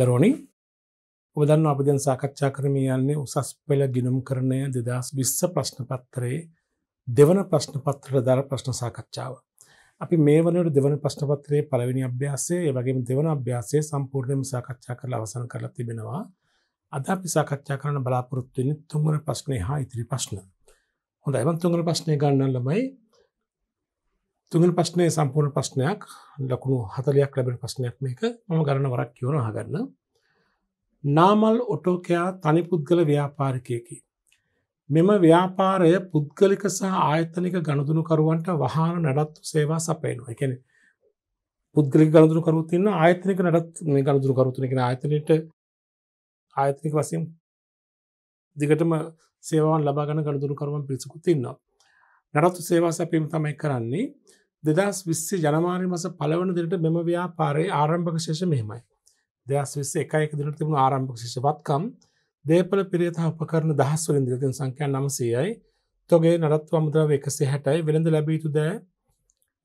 දරෝනි ඔබදන්න අපි දැන් සාකච්ඡා කරම යන්නේ උසස් පෙළ ගිනුම් කරණය දෙදස් විස්ස ප්‍රශ්න පත්තරයේ දෙවන ප්‍රශ්න පත්‍ර දර ප්‍රශ්න සාකච්ඡාව. අපි මේ වනට දෙවන ප්‍රශ්නපත්‍රයේ පළවෙනි අභ්‍යාසේ වගේ දෙවන අභ්‍යාසය සම්පූර්ණයම සාකච්ඡා කරල අවසන් කරලා තිබෙනවා. අද අපි සාකච්ඡා කරන බලාපොරොත්තුවනි තුංගන ප්‍රශ්නය හා ඉතිරි ප්‍රශ්න. හොඳ එවන් තුංගන ප්‍රශ්නය ගන්නන් ළමයි තුගල් ප්‍රශ්නය සම්පූර්ණ ප්‍රශ්නයක් ලකුණු හතලයක් ලැබෙන ප්‍රශ්නයක් මේක මම ගණන වරක් කියවන හගන්න නාමල් ඔටෝකයා තනි පුද්ගල ව්‍යාපාරිකයකි මෙම ව්‍යාපාරය පුද්ගලික සහ ආයතනික ගණදුනුකරුවන්ට වහන නඩත්තු සේවා සපයනවා එකන පුද්ගලි ගණදුනකරුතින්න ආයතනික නඩත් මේ ගණදුනකරුතුනකෙන ආයතනයට ආයතනික වසින් දිගටම සේවාන් ලබාගන ගණදුනකරුවන් පිරිසකුතින්නවා නඩත්තු සේවා සැපීම තමයි කරන්නේ දෙදස් විස්සේ ජනමාරි මස පලවන දිට මෙම ව්‍යාපාරයේ ආරම්භක ශේෂ මෙහමයි. දෙදස් විස්ස එකයක දිට තිබුණ ආරම්භක ශේෂවත්කම් දේපල පිරිත උපකරන දහස්වලින් දිරතින් සංකයන් නමසයයි තොගේ නරත්ව අමුද්‍රාව එකසේ හැටයි වෙළඳ ලැබීතු දෑ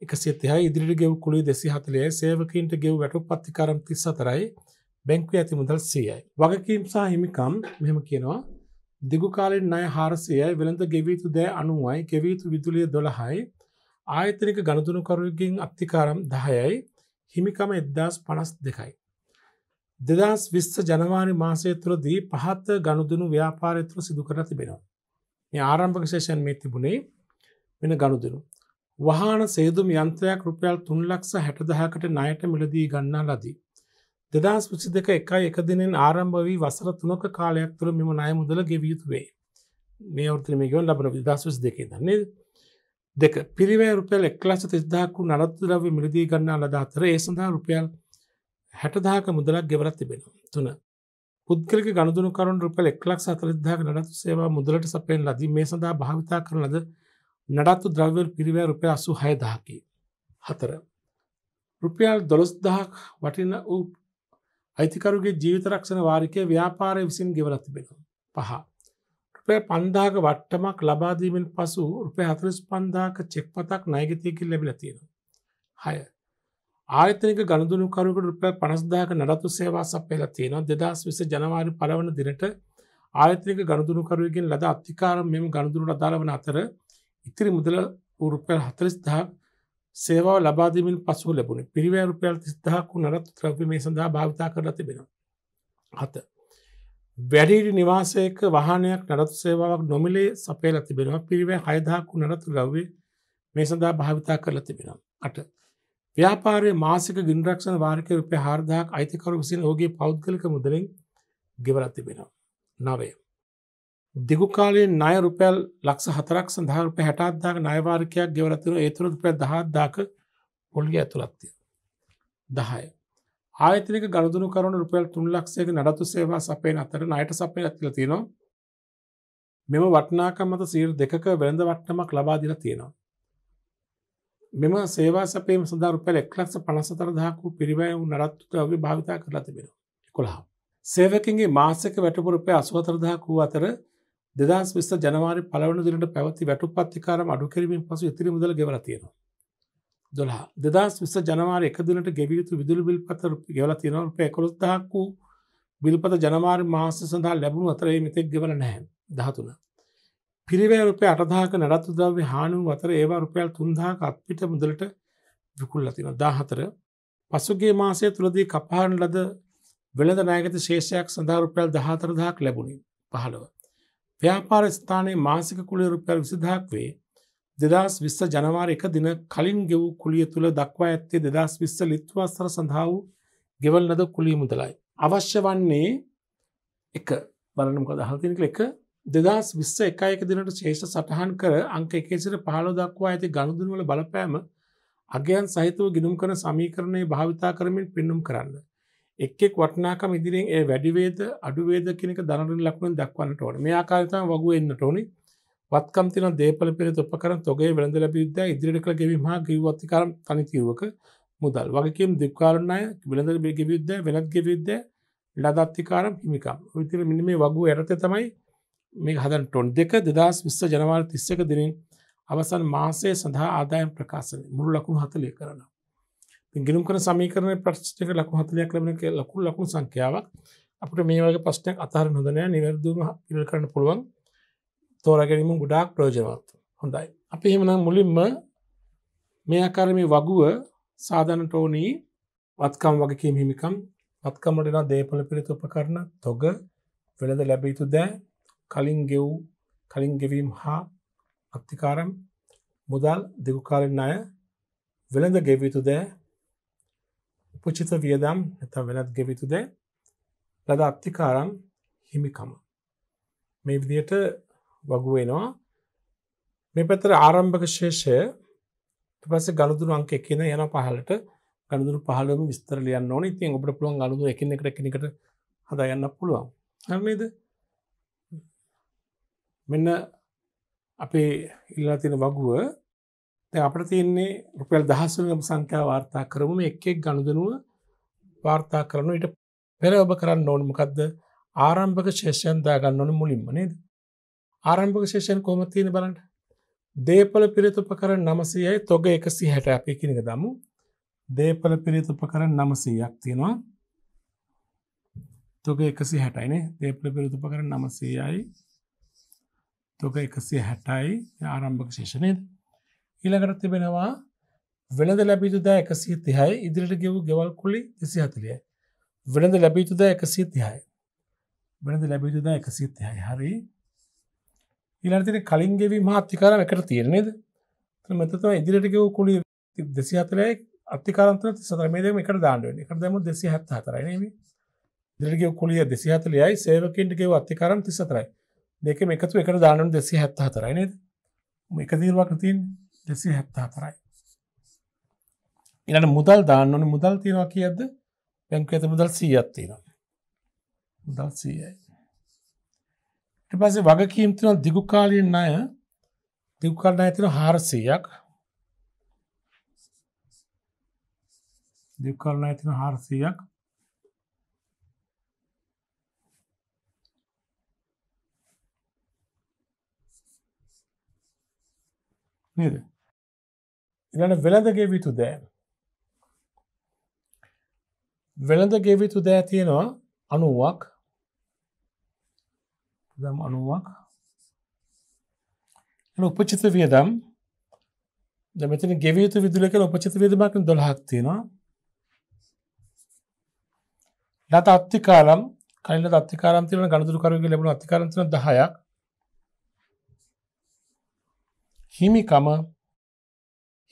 එකසිතිහ ඉදිරි ගෙව් කුළි දෙසි හතලේ සේවකීන්ට ගෙව් වැටු පත්තිකාරම් තිස් සතරයි බැංකු ඇති මුදල් සියයි. වගකීම් සහ හිමිකම් මෙහෙම කියනවා දිගුකාලෙන් අය හාරසියයි වෙළඳ ගෙවීතු දෑ අනුවයි ගෙවීතු විදුලිය දොළහයි ආයතනික ගණතුනුකරුගෙන් අත්තිකාරම් දහයයි හිමිකම එද්දාස් පනස් දෙකයි. දෙදස් විස්ස ජනවානි මාසය තුරදී පහත්ත ගණුදුනු ව්‍යාපාරතුර සිදුකර තිබෙනවා. මේ ආරම්භක ශේෂන් මේ තිබුණේ වෙන ගණුදනු. වහන සේදුම් යන්ත්‍රයක් රුපියල් තුන් ලක්ස හැටදහකට නයට මිලදී ගන්නා ලදී. දෙදස් විසි දෙක එකයි එකදිනෙන් ආරම්භ වී වසර තුනක කාලයක් තුළ මෙම නය මුදල ගෙවියුතු වේ. මේ අවෘතනමගවන් ලබන විදස්විස් දෙකේ දන්නේ දෙක පිරිවෑ රුපියල් එක්ලස තිස්දාකු නරත්තුරව මිලදී ගන්නා ලදාතර ඒ සඳහා රුපියල් හැටදාක මුදලක් ගෙවරත් තිබෙනවා තුන පුද්ගලක ගණදුන කරුන් රුපියල් එක්ලක් සතරදාක නඩත්තු සේවා මුදලට සපයෙන් ලදී මේ සඳහා භාවිතා කරන ලද නඩත්තු ද්‍රව්‍ය පිරිවෑ රුපියල් අසු හයදාකි හතර රුපියල් දොළොස්දහක් වටින වූ අයිතිකරුගේ ජීවිත රක්ෂණ වාරිකය ව්‍යාපාරය විසින් ගෙවරතිබෙන. පහ රුපෑ පන්දාක වට්ටමක් ලබාදීමෙන් පසු රුපෑ අතරිස් පන්දාක චෙක් පතක් නයගතයකින් ලැබිල තියෙන. හය. ආතනක ගණදුනුකරුකට රුපෑ පනස්දාක නරතු සේවා සපයල තියෙන දෙදස් විස ජනවාරි පලවන දිනට ආයතනක ගණදුනුකරුවගෙන් ලද අත්තිකාර මෙම ගණදුරු අදාලවන අතර ඉතිරි මුදල උරුපැල් හතරිස් දහක් සේවා ලබාදීමින් පසු ලැබුණ පිරිවෑ රුපයල් තිස්දාහකු නරත් ත්‍රව්‍ය මේ සඳහා භාවිතා කරලා තිබෙන. හත. වැඩිරි නිවාසයක වාහනයක් නරත් සේවාවක් නොමිලේ සපේල තිබෙනවා පිරිවේ හයදාකු නරතු ලව්වේ මේ සඳහා භාවිතා කරලා තිබෙනවා. අට ව්‍යාපාරය මාසික ගින්රක්ෂණ වාර්ක රුපය හාර්දාක් අයිතිකරු විසින් ඕගේ පෞද්ගලික මුදලින් ගෙවලත් තිබෙනවා. නවේ. දිගුකාලේ නය රුපැල් ලක්ෂ හතරක් සඳහරප හැටත්දාක නයවාර්කයක් ගෙවලතින ඒතුරු පැ දහත්දාක පොල්ගේ ඇතුළත්තිය. දහය. ආයතනික ගනුදුනු කරන රුපියල් 3 ලක්ෂයක නඩත්තු සේවා සපයන අතර ණයට සපයලා තියලා තියෙනවා. මෙම වටිනාකම මත 2%ක වෙළඳ වට්ටමක් ලබා දීලා තියෙනවා. මෙම සේවා සැපයීම සඳහා රුපියල් 1,54,000ක් වූ පිරිවැය වූ නඩත්තු ද්‍රව්‍ය භාවිත කරලා තිබෙනවා. 11. සේවකයන්ගේ මාසික වැටුප රුපියල් 84000ක් වූ අතර 2020 ජනවාරි 1 වෙනි දිනට පැවති වැටුප් අධිකාරම් අඩු කිරීමෙන් පසු ඉතිරි මුදල් ගෙවලා තියෙනවා. දොලා දෙදස් විස ජනවාර එකදිනට ගෙවියුතු විදුලි බිල්පත ගෙවල තිනවරුප කොළොත්දහක් වූ බිල්පත ජනවාර මාස සඳහා ලැබුණු අතරේ මෙතෙක් ගෙවල නැහැ දහතුන. පිරිවෑරුපය අටදාක නඩත්තු ද්‍රව්‍ය හානු අතර ඒවා රුපයල් තුන්දාක අත්පිට මුදලට විකුල් ලතින දාහතර පසුගේ මාසය තුළදී කපාන් ලද වෙළඳ නෑගත ශේෂයක් සඳහා රුපයල් දහතරදාක් ලැබුණින් පහළව. ව්‍යාපාර ස්ථානයේ මාසික කුලේ රුපයල් විසිදහක් වේ දෙදස් විස්ස ජනවාර එක දින කලින් ගෙවූ කුලිය තුළ දක්වා ඇත්තේ දෙදස් විස්ස ලිත්වස්තර සඳහා වූ ගෙවල් නද කුලී මුදලයි. අවශ්‍ය වන්නේ එක බලනක දහතිනක එක දෙදස් විස්ස එකයක දිනට ශේෂ සටහන් කර අංක එකේසිට පහලො දක්වා ඇති ගණුදුනවල බලපෑම අගයන් සහිතව ගිනුම් කරන සමීකරණය භාවිතා කරමින් පෙන්නුම් කරන්න. එක්ෙක් වටනාකම ඉදිරිෙන් ඒ වැඩිවේද අඩුවේද කෙනෙක දනරින් ලක්ුණ දක්වන්නට ඕන මේ ආකාරිතම වගුවෙන්න්න ටෝනිි වත්කම්තින දේපල පෙර තොපකර තොගේ වෙළඳ ලැබිවිද්‍යා ඉදිරිට කළ ගෙවීම හා ගිව්වත්තිකාරම් තනිකිරුවක මුදල් වගකම් දෙක්කාරණය වෙළඳ ගෙවියුද්ධ වෙනත් ගෙවියුද්ධ ලදත්තිකාරම් හිමිකම් විතිර මිනිමේ වගු ඇරත තමයි මේ හදන් ටොන් දෙක දෙදස් විස්ස ජනවාර තිස්සක දිනින් අවසන් මාසය සඳහා ආදායම් ප්‍රකාශන මුළු ලකුණු හතලය කරන. ගිලුම් කර සමීකරන ප්‍රශ්ික ලකු හතලයක් ලබන ලකුල් ලකුණු සංඛ්‍යාවක් අපට මේ වගේ ප්‍රශ්නයක් අතර නොදනය නිවැරදුම ඉල් කරන්න පුළුවන් තෝරගැනීම ගොඩාක් ප්‍රෝජනවත් හොඳයි. අපි එහෙමනම් මුලින්ම මේ අකාරම වගුව සාධන ටෝනී වත්කම් වගකීම හිමිකම් වත්කමටන දේපල පිළිත උපකරන තොග වෙළඳ ලැබීතු දෑ කලින් ගෙව් කලින් ගෙවීම් හා අත්තිකාරම් මුදල් දෙගුකාලෙන් අය වෙළඳ ගෙවිතු දෑ උපචිත වියදම් ඇත වෙනත් ගෙවිතු දෑ ලද අත්තිකාරම් හිමිකම මේ විදියට වගු වෙනවා මේ පැතර ආරම්භක ශේෂය පස ගලදුර අංක එකන යන පහලට ගනුදුර පහලම විස්තරලයන්න ඕන ඉතින් ඔබට පුළුවන් ගලුදු එකන එකට එකනකට හදා යන්න පුළුවන් හරනේද මෙන්න අපේ ඉල්ලා තියෙන වගුව අපට තියන්නේ රුපල් දහසුවම් සංඛ්‍යා වාර්තා කරම එකෙක් ගණුදනුව වාර්තා කරනු ඉට පෙර ඔබ කරන්න ඕනමකක්ද ආරම්භක ශේෂයන්දා ගන්න ඕන මුලින්ම නේද ආරම්භක ශේෂයෙන් කොහොමද තියෙන්නේ බලන්න. දේපල පිරිත උපකරණ 900යි තොග 160 අපි කියන එක දමු. දේපල පිරිත උපකරණ 900ක් තියෙනවා. තොග 160යිනේ. දේපල පිරිත උපකරණ 900යි තොග 160යි ආරම්භක ශේෂ නේද? ඊළඟට තිබෙනවා වෙළඳ ලැබිතු දෑ එකසිය තිහයි ඉදිරිට ගෙවූ ගෙවල් කුලි දෙසි හතලියයි. වෙළඳ ලැබිතු දෑ එකසිය තිහයි. වෙළඳ ලැබිතු දෑ එකසිය තිහයි හරි ඉලාතින කලින් ගෙවී මාත්තිකාරම එකට තියෙන්නේද මෙතම ඉදිරිටක කුලි දෙසි හතරයි අතිකාරන්තර සදරමේදම එකට දාණ්ඩුවෙන් එක දැම දෙසි හත් හතරයිනම දිරිග කුලිය දෙසි හතලයයි සේවකෙන්ටගේ අතිකාරම් තිසතරයි දෙක එකතු එකට දානුම් දෙසි හැත්ත හතරයිනද එක දීර්වාක තින් දෙසි හැත්ත හතරයි ඉට මුදල් දාන්නන මුදල් තියෙනවා කියද පැංක ඇත මුදල් සීයත්තිනවා මුදල් සීයයි ඊට පස්සේ වගකීම් තියෙනවා දිගු කාලීන ණය දිගු කාලීන ණය තියෙනවා 400ක් දිගු කාලීන ණය තියෙනවා 400ක් නේද ඊළඟ වෙළඳ ගෙවිතු දෑ වෙළඳ ගෙවිතු දෑ තියෙනවා 90ක් dam anuvak. එන උපචිත වියදම් දැන් මෙතන ගෙවිය යුතු විදුලිය කියලා උපචිත වියදමක් 12ක් තියෙනවා. දත අත්තිකාලම් කලින් දත අත්තිකාලම් තියෙන ගණදුරු කරුවෙකුගේ ලැබුණු අත්තිකාලම් තියෙන 10ක්. හිමිකම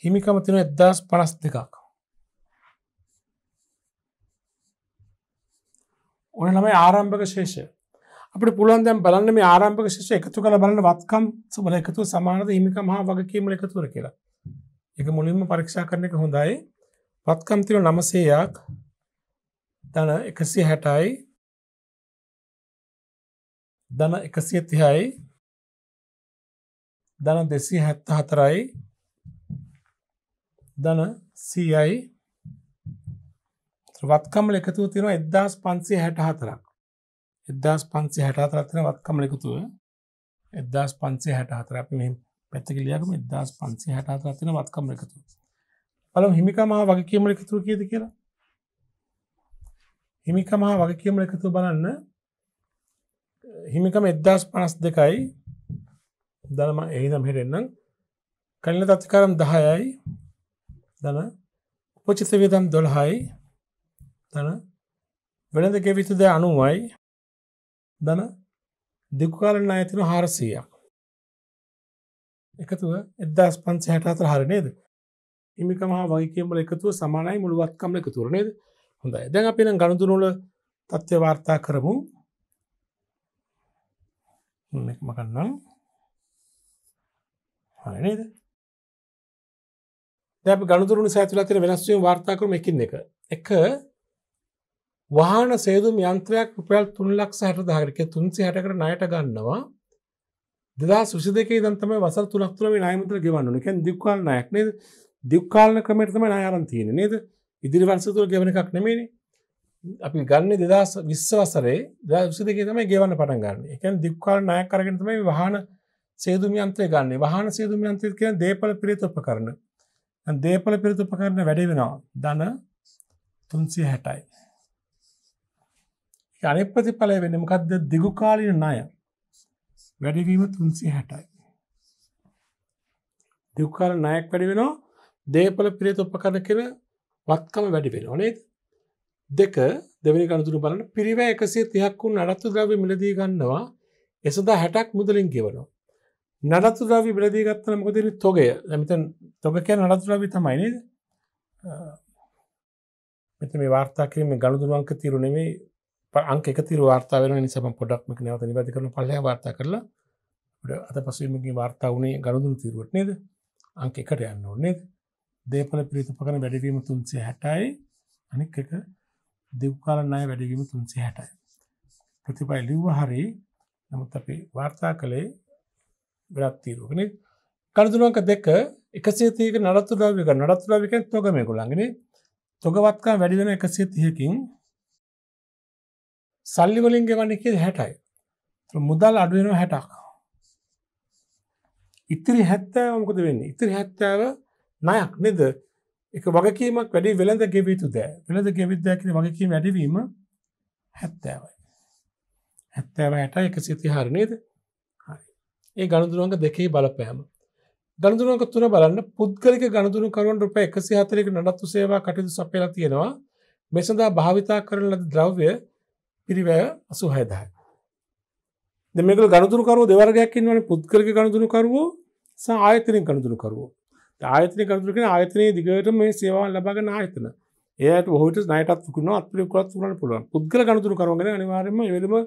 හිමිකම තියෙන 1052ක්. ඔන්න ළමයි ආරම්භක ශේෂය අපට පුළුවන් දැම් බලන්න මේ ආරම්භක ශිෂ එකතු කළ බලන්න වත්කම් සුබල එකතු සමානද හිමික මහා වගකීමල එකතුර කියලා එක මුලින්ම පරීක්ෂා කරන එක හොඳයි වත්කම් තිර නමසේයක් දන එකසිය හැටයි දන එකසිය තිහයි දන දෙසී හැත්ත හතරයි දන සීයයි වත්කම්ල එකතු තිරෙන එදදාස් පන්සේ හැට හතරක් එදදාස් පන්සේ හැටාතරත්න වත්කමලෙකුතුව එදදාස් පන්සේ හැටහතර අපි මෙ පැත්තකිලියකම එදදාස් පන්සේ හැටාතරත්න වත්කම එකතු පළම් හිමිකමහා වගේ කියමල එකතුව කියද කියලා හිමිකමහා වගේ කියමල එකතු බලන්න හිමිකම එදදාස් පනස් දෙකයි දනම එහිනම් හෙරෙන්නම් කල්ල තත්කාරම් දහයයි දන උපචිත වියදම් දොල්හයි තන වෙළඳ ගෙවිතුද අනුවයි දන දෙකුකාලන්න අයතින හාරසීයක් එකතුව එදදාස් පන්ස හැට අතර හරනේද ඉමිකම වගේ කියමල එකතුව සමානයි මුළුවත්කම එක තුරනේද හොඳයි දැන් අපින ගණතුනුල තත්ත්ව වාර්තා කරමු මකන්නම් හරනේද දැ ගණතුරු සෑතුල අතර වෙනස්වීම වාර්තා කරම එකින් එක එක වාහන සේදුම් යන්ත්‍රයක් රුපැල් තුන් ලක්ෂ හට දාගරක තුන්සි හටකට නයට ගන්නවා දෙදා සුසිදක දන්තම වස තුනක්තුරම නායමතර ගවන්න එක දික්කාල් නයක්න දික්කාලන ක්‍රමටතම නයාරන් තියෙන නේද ඉදිරි වන්සතුර ගෙවන එකක් නෙමේන අපි ගන්න දෙදස් විස්ස වසරේ දසි දෙක තම ගෙවන්න පටන් ගන්න එකන් දික්කාල් නය කරගෙනතම වාහන සේදුමියන්තය ගන්න වාහන සේදුමියන්තය කියෙන දේපල පිරිතප කරන දේපල පිරිතප කරන වැඩ වෙනවා දන තුන්සිය හැටයි අනේ ප්‍රතිඵලය වෙන්නේ මොකද්ද? දිගු කාලීන ණය. වැඩිවීම 360යි. දිගු කාල ණයක් වැඩි වෙනවා. දේපල පිරිත උපකරණ කියන වත්කම වැඩි වෙනවා නේද? දෙක දෙවෙනි කනතුරු බලන පිරිවැය 130ක් වුණ නඩත්තු ද්‍රව්‍ය මිලදී ගන්නවා. ඒ සඳහා 60ක් මුදලින් ගෙවනවා. නඩත්තු ද්‍රව්‍ය මිලදී ගත්තම මොකද වෙන්නේ? තොගය. දැන් මෙතන තොග කියන්නේ නඩත්තු ද්‍රව්‍ය තමයි නේද? මෙතන මේ වාර්තා කිරීමේ ගනුදෙනු අංක තීරු නෙමෙයි අංක එකතිර වාර්තාාවන නිසම පොඩක්ම නැවත නිවැති කරන පල්ල වාර්තා කරලා අත පසීමගේ වාර්තා වනේ ගරුදුරු තිරුවට නේද අංක එකට යන්න ඕනේද දේපල පිරිතුපකන වැඩවීම තුන්සේ හැටයි අනික් එක දෙව්කාලන්නය වැඩවීම තුන්සේ හැටයි ප්‍රතිපයි ලිව්ව හරි නමුත් අපි වාර්තා කළේ ගඩක් තීරුවගෙන කරදුනුවක දෙක එකසේතික නරත්තුරාවික නරත්තුරාවිකෙන් තොග මේ ගොළන්ගෙන තොගවත්කා වැඩිවෙන එකසේ තියකින් සල්ලිවලින් ගෙවන්න එක හැටයි මුදල් අඩුවෙන හැටක් ඉතිරි හැත්තෑ මොකද වෙන්න ඉතිරි හැත්තාව නයක් නෙද එක වගකීමක් වැඩි වෙළඳ ගෙවිතු දෑ වෙළඳ ගෙවිදදැකින වගකීම වැඩවීම හැත්තෑවයි හැත්තෑව ඇට එක සිති හරණයද ඒ ගණදුරුවන්ග දෙකෙහි බලපෑම ගණදුරුවක තුර බලන්න පුද්ගලික ගණදුරු කරුවන් රුප එකසි හතරක නඩත්තු සේවා කටයුතු සපයලා තියෙනවා මෙසඳා භාවිතා කරන ලද ද්‍රව්‍ය පිරිවැය අසු හැදයි. දෙමක ගණතුරකරුව දෙවර්ගයක්කින් වන පුද්කරක ගණතුරකරුවෝ ස ආයතනින් ගණතුරකරුවෝ ආයතන කරුතුරකෙන ආයතනය දිගට මේ සේවා ලබග ආයතන ඒයට හට නයටත් කුණ අපිි කොත් වරන පුළුවන් පුද්ගල ගණතුරු කරුවගෙන අනිවාරම වෙළම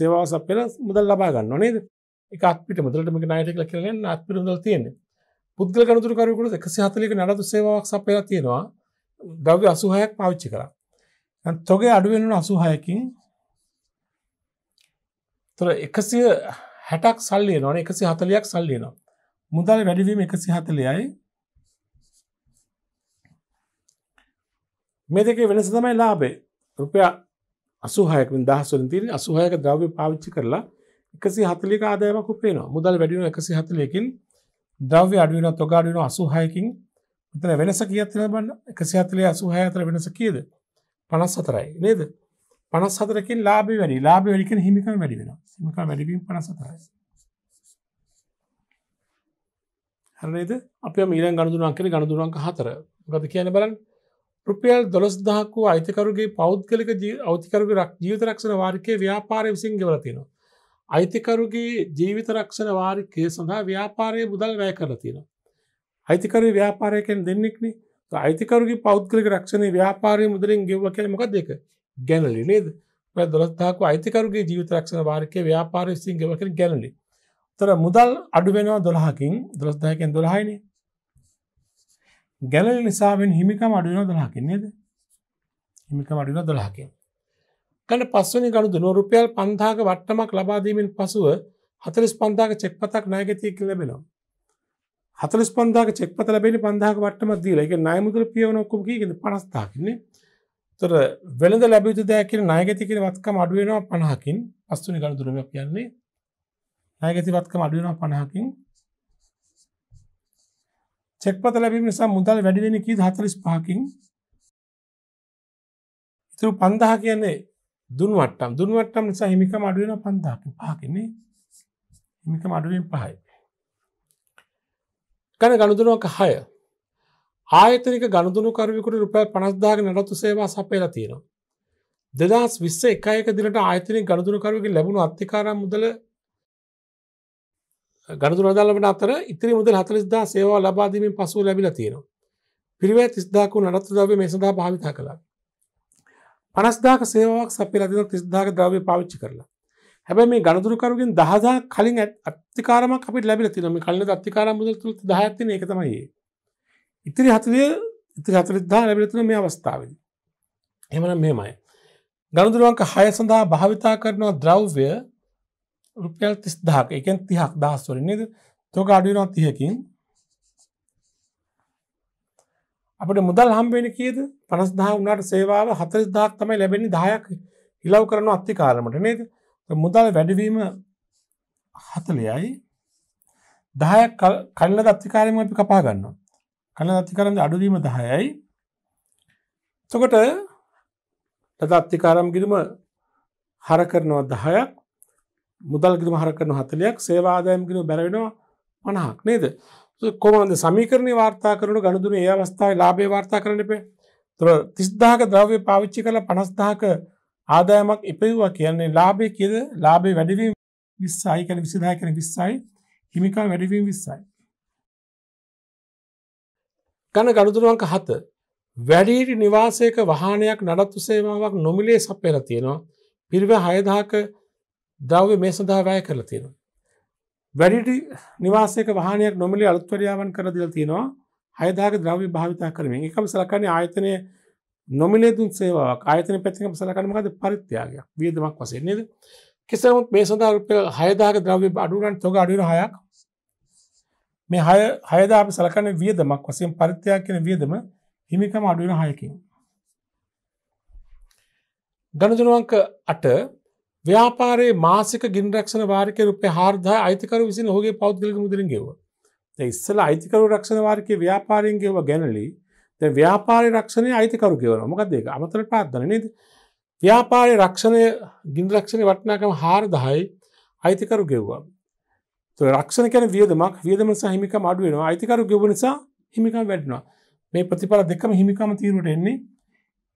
සේවා සපෙල මුදල් ලබා ගන්න නේද එක අපිට මුදලටම නයටක කරන අත්පිරුදල් තියෙන පුද්ගල ගණතුරු කරුකුට එක හතලික නඩතු සේවාවක් සපය තියෙනවා ගව අසුහයක් පාවිච්චි කර තොගේ අඩුවෙන අසුහයකින් තොර එකසිය හැටක් සල්ලිය නොන එකසි හතලයක් සල්ලියනවා මුදල් වැඩිවීම එකසි හතලයයි මේ දෙකේ වෙනස තමයි ලාබේ රුපයා අසුහයකින් දහස්වලින් තියෙන අසුහයක ද්‍රව්‍ය පාවිච්චි කරලා එකසි හතලික ආදායමක් උපයනවා මුදල් වැඩි වෙනවා එකසි හතලයකින් ද්‍රව්‍ය අඩු වෙනවා තොග අඩු වෙනවා 86කින් මෙතන වෙනස කීයක්ද කියලා බලන්න 140 86 අතර වෙනස කීයද 54යි නේද පනස් හතරකින් ලාබේ වැඩි ලාබ වැඩිකන හිමිකම වැඩි වෙන හිමික වැඩිවීම පනස තරයි හරේද අපේ මීරන් ගණදුරන් කර ගණදුරන්ක හතර ගත කියන බලන් රුපියල් දොස් දහක්කු අයිතිකරුගේ පෞද්ගලික අෞතිකරුගේ රක් ජීවිත රක්ෂණ වාර්කය ව්‍යාපාරය විසින් ගෙවලතිනවා අයිතිකරුගේ ජීවිත රක්ෂණ වාරිකය සඳහා ව්‍යාපාරය බුදල් වැය කරතින අයිතිකරු ව්‍යාපාරයකෙන් දෙන්නෙක්නේ අයිතිකරුගේ පෞද්ගලික රක්ෂණ ව්‍යාපාරය මුදරින් ගෙව්ව කියල මොකක් දෙක ගැනලි නේද දොළස්ථාක අයිතිකරුගේ ජීවිත රක්ෂණ වාර්කය ව්‍යාපාර සිංහ වකට ගැනලි තර මුදල් අඩුවෙනවා දොළහකින් දොළස්ථායකෙන් දොළහයිනේ ගැලලි නිසාවෙන් හිමිකම අඩුවෙන දොළහකින් නේද හිමිකම අඩුන දොළහකින් කන පස්වනි ගණු දුනෝරුපයල් පන්තාක වට්ටමක් ලබාදීමෙන් පසුව හතලිස් පන්දාක චෙක්පතක් නායගතියක ලැබෙනවා. හතලිස් පන්දාක චෙක්පත ලැබෙන පන්දාක වට්ටමක් දීලා ඒක ණය මුදල් පියවන ඔක්කොම කීකද 50000කින්නේ. තොර වෙළඳ ලැබිතු දෑකිර නායගතිකර වත්කම අඩුවෙනවා පණහකින් පස්තුනි ගණ දුරමයක් කියන්නේ නායගති වත්කම අඩුවෙනවා පණහකින් චෙක්පත ලැබීම නිසා මුදල් වැඩිවෙන කීද හතලිස් පහකින් ඉතුරු පන්දහ කියන්නේ දුන්වට්ටම් දුන්වට්ටම් නිසා හිමිකම අඩුවෙන පන්දාක පහකින්නේ හිමිකම අඩුවෙන් පහයි කන ගණුදුරුවක හය ආයතනික ගණදුනුකරවෙකුට රුපැ පනස්දාග නඩත්තු සේවා සපේලා තියෙනවා. දෙදස් විස්ස එකයක දිනට ආයතන ගණදුනුකරුවක ලැබුණු අත්තිකාරම් මුදල ගණදුරදාලමට අතර ඉතිරි මුදල් හතලිස්දා සේවා ලබාදීමෙන් පසු ලැබිල තියෙනවා. පිරිවෑ තිස්දාකු නඩත්තු දව මේ සඳහා භාවිතා කළා. පනස්දාක සේවාවක් සපිලදින තිස්දාක ද්‍රව්‍ය පාවිච්චි කරලා. හැබැ මේ ගණදුරකරුගෙන් දහදා කලින් අත්තිකාරම අපිට ලැබිල තිනම කලින් අත්තිකාරම් මුදල් තුළ දහඇත්තින එකතමයේ. ඉතිරි හතලිය ඉතිරි හතලිදා ලැබිලතුන මේ අවස්ථාවද. එමන මෙමයි. ගණදුරුවන්ක හය සඳහා භාවිතා කරනවා ද්‍රව්‍ය රුපියල් තිස් දහක එකෙන් තිහක් දහස්වරින් නද තොක අඩුවනවා තියකින් අපට මුදල් හම්බෙන කියද පනස්දා වනාට සේවාව හතර දාක් තමයි ලැබෙන දායක් හිලව් කරන අත්තිකාරමට නේද මුදල් වැඩවීම හතලයයි දහය කල්ල දත්තිකාරම අපි කපා ගන්නවා අනදත්තිකාරම් අඩුවීම දහයයි තොකොට ලදත්තිකාරම් ගිරිම හර කරනවා දහයක් මුදල් ගිරිම හර කරන හතලයක් සේවාදායම් ගිරිම බැරවෙනවා මනහක් නේද කොමද සමීකරණය වාර්තා කරන ගණදුන ඒ අවස්ථාව ලාබේ වාර්තා කරන එපේ තුර තිස්දාක ද්‍රව්‍ය පාවිච්චි කළ පනස්දාක ආදායමක් එපයවා කියන්නේ ලාබේ කියද ලාබේ වැඩවීම විස්සායි කන විසිදාය කන විස්සයි හිමිකා වැඩවීම විස්සයි ගණ ගණතුරුවන්ක හත වැඩීට නිවාසයක වහනයක් නඩත්තු සේවාවක් නොමිලේ සප්පෙල තියෙනවා පිරිව හයදාක දව්‍ය මේ සඳහා වැය කරලා තියෙනවා. වැඩිටි නිවාසයක වහනයක් නොමිලි අලුත්වරයාාවන් කර දිල තියෙනවා හයදාක ද්‍රව්‍ය භාවිතා කරමින් එකම සලකන්නේ ආයතනය නොමිලේ දුන් සේවාවක් ආයතන පැතිකම සලකනමකද පරිත්‍යයාගයක් වියදමක් වසේ නද කෙසමුත් මේ සඳහා රුපය හයදාක ද්‍රව්‍ය අඩුරන් තොග අඩුර හයක් මේ 6 6ද අපි සලකන්නේ වියදමක් වශයෙන් පරිත්‍යාග කියන වියදම හිමිකම අඩු වෙන 6කින්. ගණුදෙනු අංක 8 ව්‍යාපාරයේ මාසික ගින් රැක්ෂණ වාරිකය රුපියල් 4000 අයිතිකරු විසින් ඔහුගේ පෞද්ගලික මුදලින් ගෙවුවා. දැන් ඉස්සෙල්ලා අයිතිකරු රැක්ෂණ වාරිකයේ ව්‍යාපාරයෙන් ගෙවුවා ගැනලි. දැන් ව්‍යාපාරයේ රැක්ෂණයේ අයිතිකරු ගෙවනවා. මොකද ඒක? අමතර ප්‍රාර්ථන නේද? ව්‍යාපාරයේ රැක්ෂණය ගින් රැක්ෂණයේ වටිනාකම 4000යි අයිතිකරු ගෙව්වා. රක්ෂණ කැන වියදමක් වියදම හිමිකම අඩුවෙනවා අයිතිකරු ගෙව නිසා හිමිකම් වැඩනවා මේ ප්‍රතිඵල දෙකම හිමිකම තීරුවට එන්නේ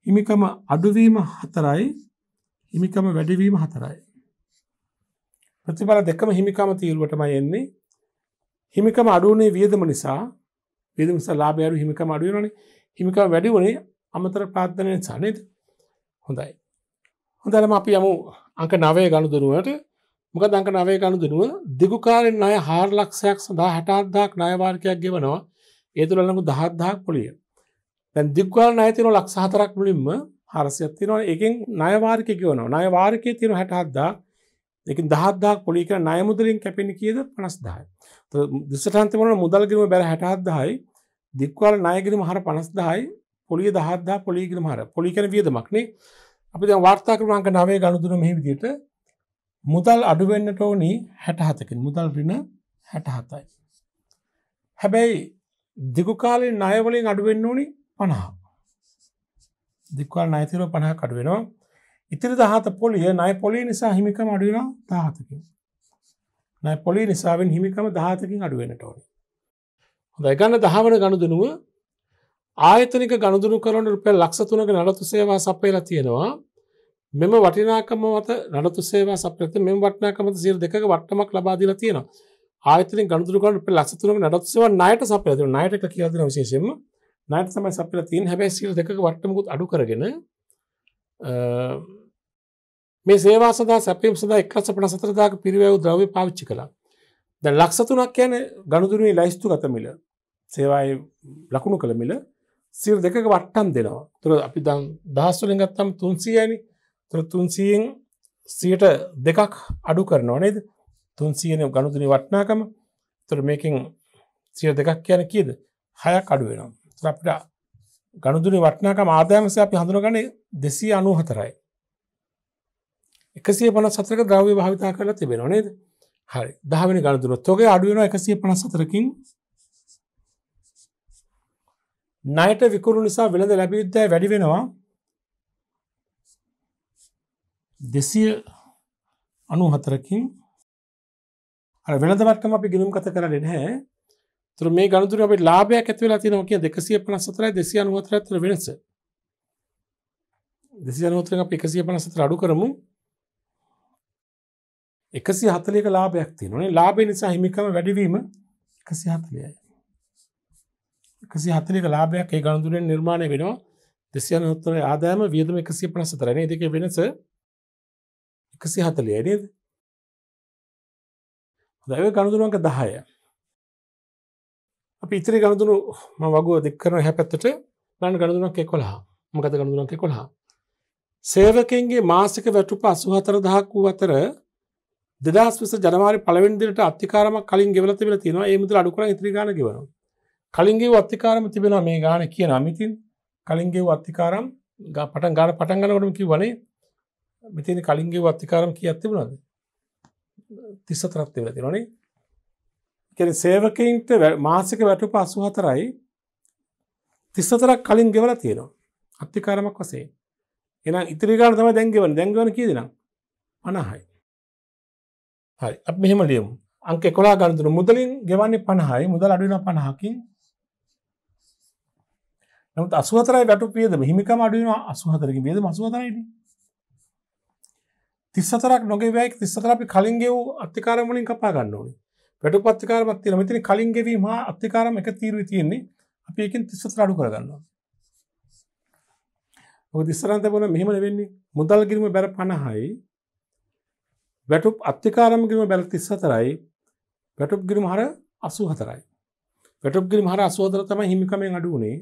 හිමිකම අඩුවීම හතරයි හිමිකම වැඩවීම හතරයි ප්‍රතිඵල දෙකම හිමිකම තීරුවටම එන්නේ හිමිකම අඩුවනේ වියදම නිසා වියදම නිසා ලාභය අඩු හිමිකම අඩු වෙනවනේ හිමිකම වැඩි වුණේ අමතර ප්‍රාර්ථන නිසා නේද හොඳයි හොඳයි අපි යමු අංක 9 ගනුදෙනුවට මොක දංක නවය ගණුදනුව දිගුකාරෙන් අය හාර ලක්ෂයක් සඳහා හටත්දාක් නයවාර්කයක් ගෙවනවා ඒතුළලඟු දහත්දාක් පොලිය තැන් දිග්වාල නයතින ලක්ෂහතරක් මුලින්ම හරසියත්තිනවා එකින් නයවාර්කය ගවනවා නයවාර්කය තින හැටත්දා එකින් දහත්දාක් පොලික නයමුදරින් කැපෙන කියද පනස්දායි දිසටන්තිවන මුදල්ගරීම බැර හැටත්දායි දික්වල නයගරීම හර පනස්දායි පොලිය දහත්දා පොලිගරම හර පොලිකන වියදමක්නේ අපි වාර්තාකරවාංක නවේ ගණුදුන මෙහිවිදිට මුදල් අඩුවෙන්න ටෝනි හැටහතකින් මුදල් රින හැටහතයි. හැබැයි දිගුකාලේ නයවලින් අඩුවෙන්න ඕනි පනහා. දික්වල් නයිතිර පනහ කඩුවෙනවා ඉතිරි දහත පොලිය නයි පොලි නිසා හිමිකම අඩුවෙන දාහතකින්. නයි පොලි නිසාවෙන් හිමිකම දහතකින් අඩුවෙනට ඕනි. හොඳ ගන්න දහවන ගණුදනුව ආයතනික ගණුදුරු කරන රුපය ලක්ෂ තුනක නඩතු සේවා සපේලා තියෙනවා මෙම වටිනාකම මත රනතු සේවා සප්‍රත මෙම වටනාකමත සිර දෙක වටමක් ලබාදීල තියෙන ආතන ගඳදුරකට ප ලස්සතුරන නඩත්සව නයට සපයද නයට කියදන විශේෂෙන් නයට සමයි සපල තින් හැබැ සිල් දෙක වටමකුත් අඩු කරගෙන මේ සේවා සදා සැපීම් සද එකස පන සතරදාක පිරිවයව ද්‍රව පාවිච්චි කළ ද ලක්සතුනක් කියන ගණදුරුවේ ලයිස්තු ගතමිල සේවායි ලකුණු කළමිල සිල් දෙක වට්ටන් දෙනවා තුර අපි දම් දහස්වලින් ගත්තම් තුන්සියනි තුන්සියෙන් සියට දෙකක් අඩු කරනවා නේද තුන්සියන ගණුතුන වටනාකම තුර මේකින් සිය දෙකක් කියන කියද හයක් අඩුවෙනම් අපට ගණුදුන වටනාකම ආදායමස අපි හඳුනගන දෙසී අනු හතරයි එකසිය පන සතරක ද්‍රව්‍ය භාවිතා කරලා තිබෙන නේද හරි දහමනි ගණතුර තොගේ අඩුවෙන එකසිය පන සතරකින් නයට විකුරු නිසා වෙළඳ ලැබියුද්ධය වැඩි වෙනවා දෙසිය අනු හතරකින් වෙනදවටම අපි ගිනුම් කත කරන්න නැහැ තුර මේ ගණතුර අපට ලාභයක් ඇතිවලා තින කිය දෙකසිය පනසතරයි දෙසිය අනුවතර ඇතර වෙනස දෙසි අනුවතර අප එකසිය පනසතර අඩු කරමු එකසි හතලක ලාභයක් තිය නේ ලාබේ නිසා හිමිකම වැඩවීම එකසි හතලයයි එකසි හතලක ලාභයක් ඒ ගණතුරෙන් නිර්මාණය වෙනවා දෙසියන උත්තර ආදායම වියදම එකසිය පනසතරන දෙක වෙනස එකසි හතලේ නේද දව ගණදුරුවන්ක දහය අපි ඉතිරි ගණදුරු ම වගුව දෙක්කරන හැපැත්තට ලන් ගණදුනක් එකොළහා මකත ගණදුනක් එකොළහා සේවකන්ගේ මාසික වැටුප අසු හතර දහක් වූ අතර දෙදස් විස ජනවාරි පලවෙන්දිට අධිකාරම කලින් ගෙවල තිබල තියෙනවා ඒමුද අඩුකර ඉතිරි ගාන ගෙවන කලින්ගේ අධිකාරම තිබෙන මේ ගාන කියන අමිතින් කලින්ගේ අධිකාරම් පට ගාන පටන් ගනකටම කි වනේ මෙතින කලින්ගේ වත්තිකාරම කියක් තිබුණද තිස්සතරක් තිවල තිනොනේ කෙන සේවකයින්ට මාසික වැටු පසු හතරයි තිස්සතරක් කලින් ගෙවල තියෙනවා අත්තිකාරමක් වසේ එන ඉතිරිකාර තම දැන්ගෙවන දැන්ගවන කියදෙන පණහයි හරි අප මෙහෙම ලියමු අංක කොලා ගණතුර මුදලින් ගෙවන්නේ පණහයි මුදල් අඩුවන පණහකින් නමුත් අසුවතරයි වැටු පියදම හිමිකම අඩුවවා අසුහතරකින් බේද මසුවතරයිදී තිස්සතරක් නොගෙවැයි තිස්සතර අපි කලින් ගෙව් අත්තිකාරමුලින් කපා ගන්න ඕනි වැටු පත්තිකාරමත් තියෙන මෙතින කලින් ගෙවීම හා අත්තිකාරම එක තීරුව තියෙන්නේ අපි එකින් තිස්සතර අඩු කරගන්නවා ඔක තිස්සරන් තබන මෙහෙම වෙන්නේ මුදල් ගිරීම බැර 50යි වැටු අත්තිකාරම ගිරීම බැර 34යි වැටු ගිරීම හර 84යි වැටු ගිරීම හර 84 තමයි හිමිකමෙන් අඩු උනේ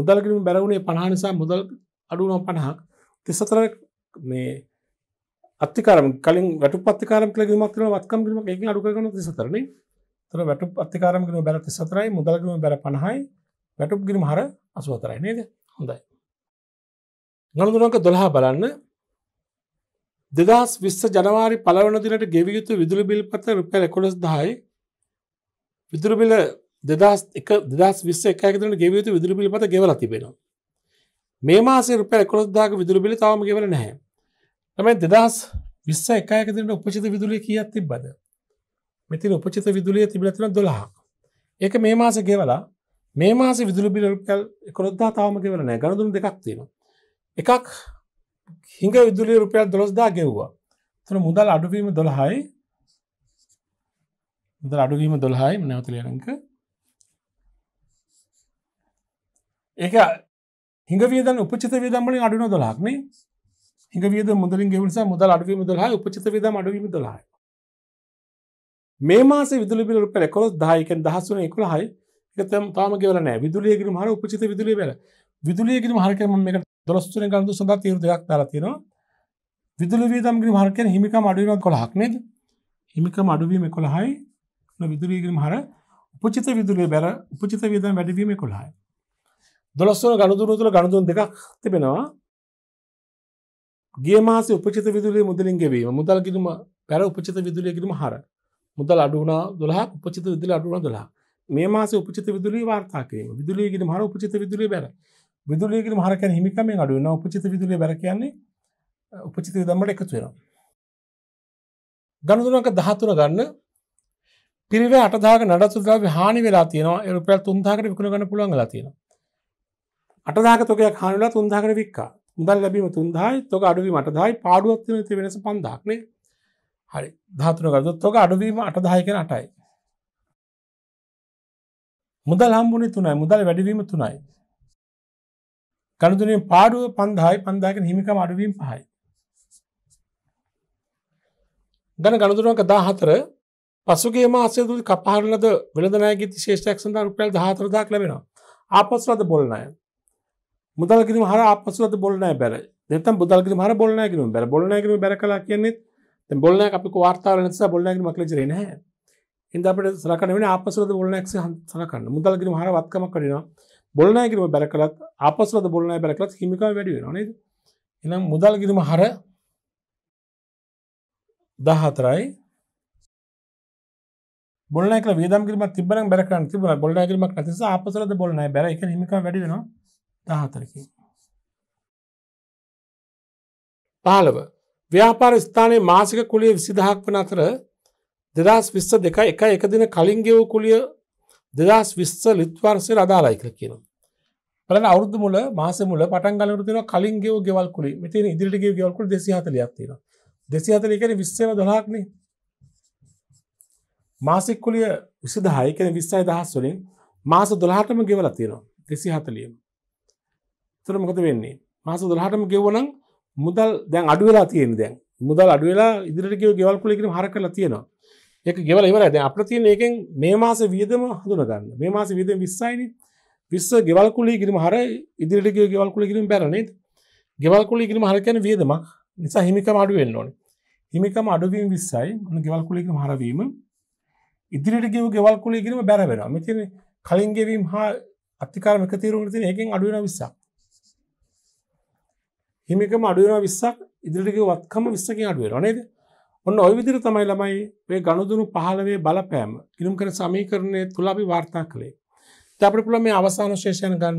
මුදල් ගිරීම බැර උනේ 50 නිසා මුදල් අඩු වුණා 50ක් 34 මේ අත්තිකාරම කලින් වැටු පත්තිකාරම කළ ගීමක් කරන වත්කම් කිරීමක් ඒකෙන් අඩු කරගන්න 34නේ. ඒතර වැටු පත්තිකාරම කිරීම බැල 34යි මුදල් කිරීම බැල 50යි වැටුප් කිරීම හර 84යි නේද? හොඳයි. ගණුදුරංක 12 බලන්න 2020 ජනවාරි පළවන දිනට ගෙවිය යුතු විදුලි බිල් පත්‍ර රුපියල් 110යි. විදුලි බිල 2001 2021 එකක දිනට ගෙවිය යුතු විදුලි බිල් පත්‍ර ගෙවලා තිබෙනවා. මේ මාසේ රුපියල් 11000ක විදුලි බිල තවම ගෙවලා නැහැ. තමයි දෙදස් විස්ස එකයකතිට උපචිත විදුලිය කියත් තිබ්බද මෙතින උපචිත විදුලිය තිබිලතින දොළහක් ඒක මේ මාස ගෙවලා මේ මාස විදුලි බිලකල් කොරොද්දා තාම ගෙවල නෑ ගණදුම් දෙකක් තියෙන එකක් හිංග විදුලිය රුපියල් දොළොස්දා ගෙව්වා තුන මුදල් අඩුවීම දොළහයි මුදල් අඩුවීම දොළහයි නැවතලයරංක ඒක හිංග වියදන් උපචිත වියදම්මලින් අඩුන දොලාක්නේ හිඟවියද මුදලින් ගෙවු නිසා මුදල් අඩුවීම 12යි උපචිත වියදම් අඩුවීම 12යි. මේ මාසේ විදුලි බිල රුපියල් 11 10 එකෙන් 13 11යි. ඒක තම තාම ගෙවලා නැහැ. විදුලිය ගිණුම හර උපචිත විදුලිය බැල. විදුලිය ගිණුම හර කියන්නේ මම මේකට 12 තුනෙන් ගන්න සඳහා තීරු දෙකක් දාලා තියෙනවා. විදුලි වියදම් ගිණුම හර කියන්නේ හිමිකම් අඩුවීම 11ක් නේද? හිමිකම් අඩුවීම 11යි. විදුලිය ගිණුම හර උපචිත විදුලිය බැල උපචිත වියදම් වැඩිවීම 11යි. 12 තුන ගණදුන තුල ගණදුන දෙකක් තිබෙනවා. ගිය මාස උපචිත විදුලිය මුදලින් ගෙවීම මුදල් කිරීම පැර උපචිත විදුලිය කිරීම හර මුදල් අඩුනා දොලා උපචිත විදුල අඩුන දලා මේ මාස උපචිත විදුලී වාර්තාකීම විදුලිය ගෙන හර උපචිත විදුලිය බැර විදුලිය ගෙන හරකැන හිමිකමෙන් අඩුවන උපචිත විදුලිය බැර කියන්නේ උපචිත විදම්මට එකතු වෙනවා ගණදුනක දහතුර ගන්න පිරිව අටදාක නඩතුදාව හානි වෙලා තියෙනවා එරුපැල් තුන්දාකට විකුණ ගන්න පුළුවන් ලතියෙන අටදාක තොකයක් හානිලා තුන්දාකට වික්කා මුදල් ලැබීම තුන්දායි තොක අඩුවීම අටදායි පාඩුවත්වන ති වෙනස පන්දක්නේ හරි ධාතුන කරදත් තොක අඩුවීම අටදායකෙන අටයි මුදල් හම්බුණේ තුනයි මුදල් වැඩවීම තුනයි ගණතුනින් පාඩුව පන්දායි පන්දායකෙන හිමිකම අඩුවීම පහයි ගැන ගණතුරුවක දාහතර පසුගේ මාසයදු කපාරලද වෙළදනෑගේ ශේෂයක් සඳ රුපියල් ධාතරදාක් ලැබෙනවා ආපස්ලද බොල්නෑ මුදල් කිරීම හර අපසුවත බොලනෑ බැර එතම් බුදල් කිරීම හර බොලනෑ කිරීම බැර බොලනෑ කිරීම බැර කලා කියන්නේ දැන් බොලනෑ අපි වාර්තාවල නිසා බොලනෑ කිරීමක් ලැජරේ නැහැ ඉතින් අපිට සලකන්න වෙන්නේ අපසුවත බොලනෑක්ස සලකන්න මුදල් කිරීම හර වත්කමක් කරනවා බොලනෑ කිරීම බැර කළත් අපසුවත බොලනෑ බැර කළත් හිමිකාව වැඩි වෙනවා නේද එහෙනම් මුදල් කිරීම හර 14යි බොලනෑ කියලා වේදම් කිරීමක් තිබ්බනම් බැර කරන්න තිබුණා බොලනෑ කිරීමක් නැති නිසා අපසුවත බොලනෑ බැර ඒක හිමිකාව වැඩි වෙනවා දහතරකි. පහළව ව්‍යාපාර ස්ථානයේ මාසික කුලිය විසිදහක් වන අතර දෙදස් විස්ස දෙක එක එක දින කලින් ගෙවූ කුලිය දෙදස් විස්ස ලිත්වර්සය අදාලායිකර කියන. පල අවුද මුල මාස මුල පටන්ගලට තින කලින් ගෙව ගෙවල් කුලි මෙතින ඉදිරිට ගේ ගෙවල්කු දෙසිහතලයක් තියෙන දෙසිහතල එකන විස්සව දොලාක්නේ මාසික් කුලිය විසිදහයකන විස්සයි දහස් වලින් මාස දොලාටම ගෙවල තියෙනවා දෙසි හතලියීම තර මොකද වෙන්නේ මාස දොලහටම ගෙවනම් මුදල් දැන් අඩුවෙලා තියෙන දැන් මුදල් අඩුවෙලා ඉදිරිට ගව ගෙවල් කුලකිරීම හර කරලා තියෙනවා ඒක ගෙවල ඉවරයි දැන් අපිට තියෙන එකෙන් මේ මාස වියදම හඳුනා ගන්න මේ මාස වියදම 20යිනේ 20 ගෙවල් කුලකිරීම හර ඉදිරිට ගව ගෙවල් කුලකිරීම බැර නේද ගෙවල් කුලකිරීම හර කියන්නේ වියදමක් නිසා හිමිකම අඩු වෙන්න ඕනේ හිමිකම අඩුවීම 20යි මොන ගෙවල් කුලකිරීම හරවීම ඉදිරිට ගෙව ගෙවල් කුලකිරීම බැර වෙනවා මෙතන කලින් ගෙවීම හා අතිකාරම එක තීරුවකට තියෙන එකෙන් අඩු වෙනවා 20ක් හිමිකම අඩුවෙන විස්සක් ඉදිරිටක වත්කම විස්සකින් අඩුවෙන නේද ඔන්න ඔය විදිර තමයි ළමයි ඔය ගණුදුනු පහලවේ බලපෑම ඉරුම් කර සමීකරණය තුළ අපි වාර්තා කළේ තැපට පුළ මේ අවසාන ශේෂයන ගන්න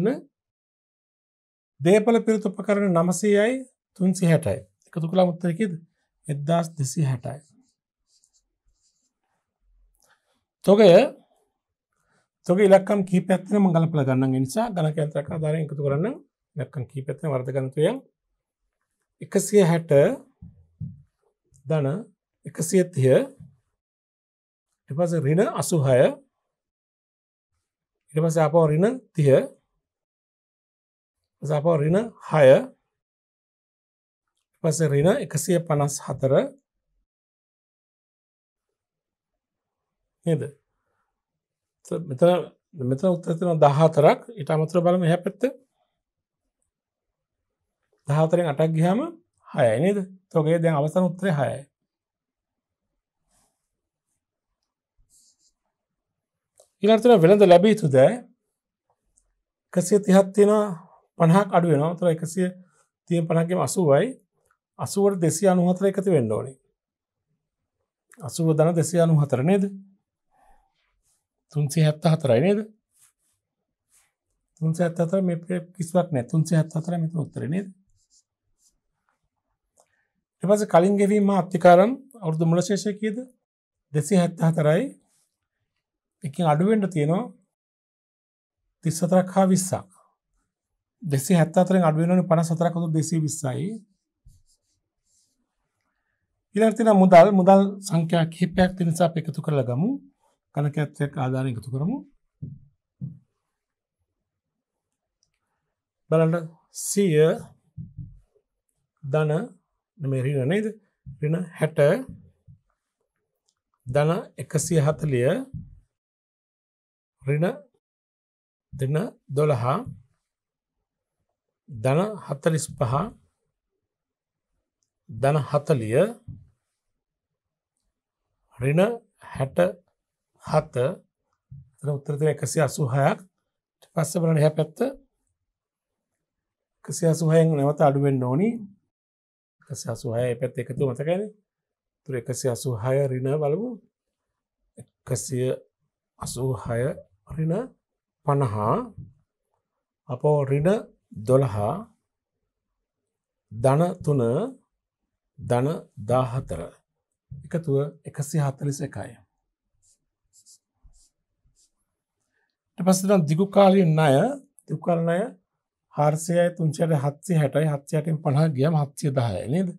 දේපල පිරිතුපකරන නමසයයි තුන්සි හැටයි එකතු කලා මුත්තරකිද එද්දස් දෙසි හැටයි තොකය තොක ඉලක්කම් කීපැත්තින මංගලපල ගන්න නිසා ගණක ඇතරක ධරය එකතු කරන්න ලක්කම් කීපැත්න වර්ධගනතුයන් එකසිය හැට දන එකසිය තිය එපස රින අසුහය ඉටමස අපෝ රින තිය අපෝ රින හය පස රින එකසිය පනස් හතර නද මෙතන මෙතන උත්තතින දහතරක් ඉට අමතර බලම හැපැත්ත දහතරෙන් අටක් ගහම හයයි නේද තොගේ දැන් අවසන උත්‍රය හයයි ඉනර්තන වෙළඳ ලැබී තුද එකසිය තිහත්තියෙන පණහක් අඩුවෙනවා තර එකසිය තියෙන් පණහගේම අසුවයි අසුවට දෙසි අනුහතර එකති වෙන්න ඕනි අසුව දන දෙසි අනු හතර නේද තුන්සේ හැත්ත හතරයි නේද තුන්සේ ඇත්තතර මේ කිස්වක් නැ තුන්සේ ඇත්තතර මෙතු උත්තර නේද එපස කලින් ගෙවීම අත්තිකාරම් අවුරුදු මුලශේෂකීද දෙසි හැත්ත හතරයි එකින් අඩුවෙන්ට තියෙනවා තිස්සතරක් හා විස්සක් දෙසි හැත්තාතරෙන් අඩුවෙනනි පන සතරකතු දෙසී විස්සයි ඉරතින මුදල් මුදල් සංඛ්‍යා කිහිපයක් තිනිසා එකතු කරලා ගමු කනක ඇත්තයක් ආධාරය එකතු කරමු බලට සිය දන මෙරින නේද රෙන හැට දන එකසිය හතලිය රෙන දෙන දොළහා දන හතලිස් පහ දන හතලිය රෙන හැට හත උත්තරති එකසි අසුහයක් පස්ස බලන හැ පැත්ත කසි අසුහයෙන් නැවත අඩුවෙන් ඕනිී එකසි අසුහය පැත් එකතු මතකන තුර එකසි අසුහය රින බලමු එකසිය අසූහය රින පණහා අපෝ රිඩ දොළහා ධන තුන ධන දාහතර එකතුව එකසි හතලිස එකයි. පසන දිගු කාලින් අය දුකාලනය හාර්සයයි තුංචයට හත්සේ හැටයි හත්්‍යයටෙන් පහ ගියම හත්සේ දාය නේද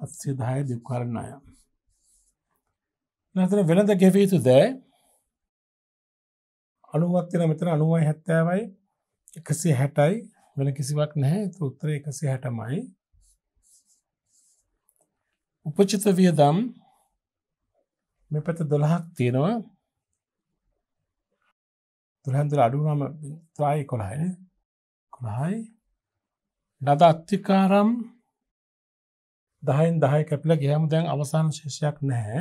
හත්සේ දාය දෙකරණ අය නැතන වෙළඳ ගෙවීතු දෑ අනුවත්තින මෙතන අනුවයි හැත්තෑවයි එකසේ හැටයි වෙන කිසිවක් නැහැ උත්තර එකසේ හැටමයි උපචිත විය දම් මෙ පැත දොළහක් තියෙනවා තුළහන්තුර අඩුනම ත්‍රායි කොළහයින කොළහයි ලද අත්තිකාරම් දහයින් දහය කැපිල ගෑම දැන් අවසාන ශේෂයක් නැහැ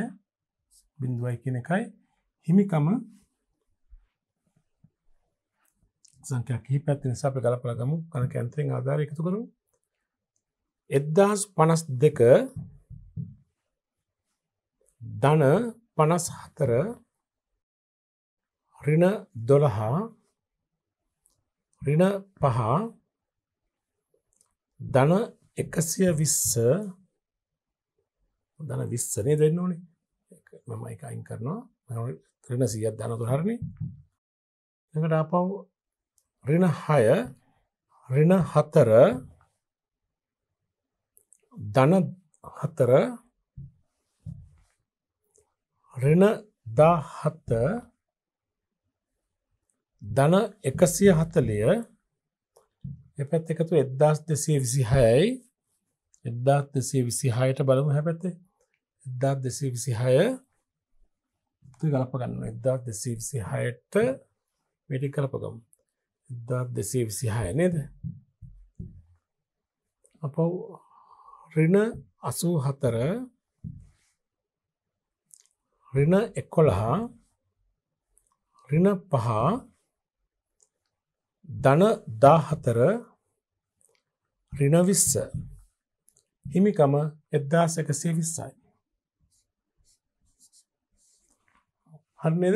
බිඳුවයි කියන එකයි හිමිකම සංකයක් හි පැත්ති නිසා අපි කලපලගමු කන කැන්තරෙන් ආධාර එකතු කරු එද්දාස් පනස් දෙක ධන පනස් හතර රින දොළහා රින පහ ධන එකසිය විස්ස දන විස්සනය දෙන්න ඕනේ මම එක අයින් කරනවා රින සියත් ධන තුහරණය එකට අපව් රින හය රින හතර ධන හතර රින දා හත්ත ධන එකසිය හතලිය එපැත් එකතු එදදාස් දෙසේ විසි හයයි එදදාත් දෙසේ විසි හයට බලමු හැපැත්තේ එදදාත් දෙසේ විසි හය ගලප ගන්න එදදාත් දෙසේ විසි හයට වැඩි කලපගම් එදදාත් දෙසේ විසි හය නේද අප රින අසූ හතර රින එක්කොළහා රින පහා ධන දාහතර රිනවිස්ස හිමිකම එද්දාස එකසේ විස්සයි. හරිනද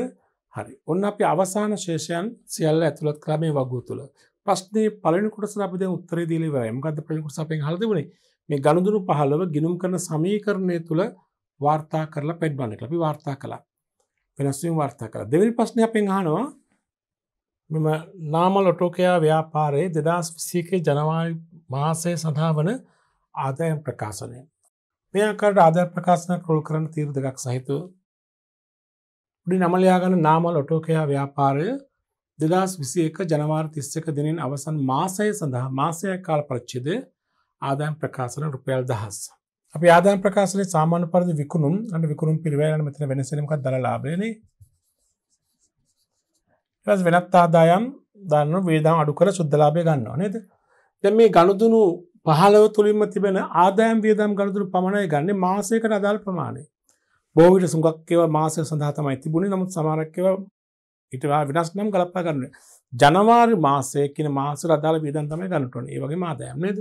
හරි ඔන්න අපි අවසාන ශේෂයන් සියල්ල ඇතුළත් කරමේ වගු තුළ ප්‍රශ්නය පලනිකුට සබද උත්තර දීල වරයම ගද පලිකුට සපෙන් හද වනේ මේ ගණුදුරු පහලව ගිනුම් කරන සමීකරණය තුළ වාර්තා කරලා පැඩ්බන්න ලබි වාර්තා කලා වෙනස්වීම් වාර්තා කළ දෙවනි ප්‍රශ්නය පෙන් හනවා මෙම නාමල් ඔටෝකයා ව්‍යාපාරයේ දෙදස් විසියකේ ජනවාරි මාසය සඳහා වන ආදායම් ප්‍රකාශනය. මෙයාකට ආධර් ප්‍රකාශන කොල් කරන තීර දෙකක් සහිතු. උඩි නමලයාගන නාමල් ඔටෝකයා ව්‍යාපාරය දෙදස් විසියක ජනවාර තිස්සක දෙනින් අවසන් මාසය සඳහා මාසය කාල පරච්චිද ආදායම් ප්‍රකාශන රුපියල් දහස්. අපි ආදායම් ප්‍රකාශනය සාමාන පරදි විකුණුම් අන්න විකුණුම් පිරිවැයන මෙතන වෙනසනීමක් දරලාබේනේ එවස් වෙනත් ආදායම් දන්න වේදාම් අඩු කර සුද්දලාභය ගන්නවා නේද දැන් මේ ගනුදුනු පහළව තුළින්ම තිබෙන ආදායම් වියදම් ගනුදුරු පමණයි ගන්න මාසයකට අදාල් ප්‍රමාණය බෝවිට සුඟක්කව මාසය සඳහා තමයි තිබුණේ නමුත් සමාරක්කව ඉටවා වෙනස් නම් ගලපා කරන්න ජනවාරි මාසය කියන මාසර අදාළ වියදන් තමයි ගන්නටන ඒ වගේ ආදායම් නේද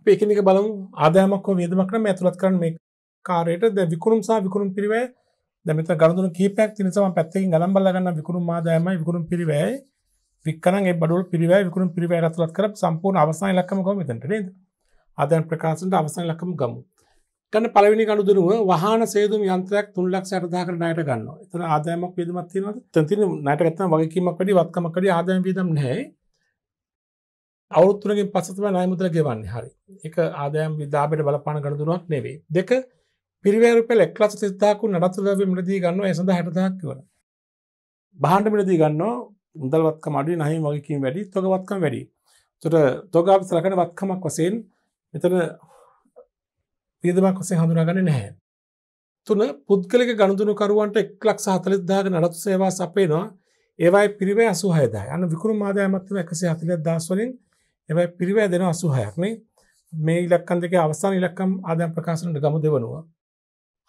අප එකනික බලමු ආදායමක්කෝ වියදමක්න ඇතුළත් කරන්න මේ කාරයට ද විකුණුම් සහ විකුණුම් පිරිවෑ දැන් මෙතන ගනුදෙනු කීපයක් තියෙන නිසා මම පැත්තකින් ගණන් බලලා ගන්න විකුණුම් ආදායමයි විකුණුම් පිරිවැයයි වික්කනන් ඒ බඩවල පිරිවැය විකුණුම් පිරිවැය රතුලත් කරලා සම්පූර්ණ අවසාන ඉලක්කම ගමු මෙතනට නේද ආදායම් ප්‍රකාශනට අවසාන ඉලක්කම ගමු ගන්න පළවෙනි ගනුදෙනුව වාහන සේදුම් යන්ත්‍රයක් 360000කට ණයට ගන්නවා එතන ආදායමක් වේදමක් තියෙනවද එතන තියෙන ණයට ගත්තම වගකීමක් වැඩි වත්කමක් වැඩි ආදායම් වේදම් නැහැ අවුරුදු තුනකින් පස්සේ තමයි ණය මුදල ගෙවන්නේ හරි ඒක ආදායම් ලාභයට බලපාන ගනුදෙනුවක් නෙවෙයි දෙක පිරිවරුපල එක් ලක්ෂ තිස්දාකු නඩත්තුලව මිලදී ගන්නවා ඒ සඳහා හැටදහක් ඉවර බහන්ඩ මිලදී ගන්නවා මුදල්වත්කම අඩුයි නහිම වගකීම් වැඩි තොගවත්කම් වැඩි තොට තොග අපි සලකන වත්කමක් වසයෙන් මෙතන පියදමක් වසේ හඳුනාගන්න නැහැ තුන පුද්ගලික ගණදුනුකරුවන්ට එක් ලක්ෂ හතලිස්දාග නඩත්තු සේවා සපේනවා ඒවයි පිරිව අසුහයදා යන විකුරු මාදයමත්ව එකසි හතිලත් දස්වලින් එවයි පිරිවය දෙෙන අසුහයක්නේ මේ ඉලක්කන් දෙක අවසාන ඉලක්කම් ආදයම් ප්‍රකාශනට ගම දෙවනවා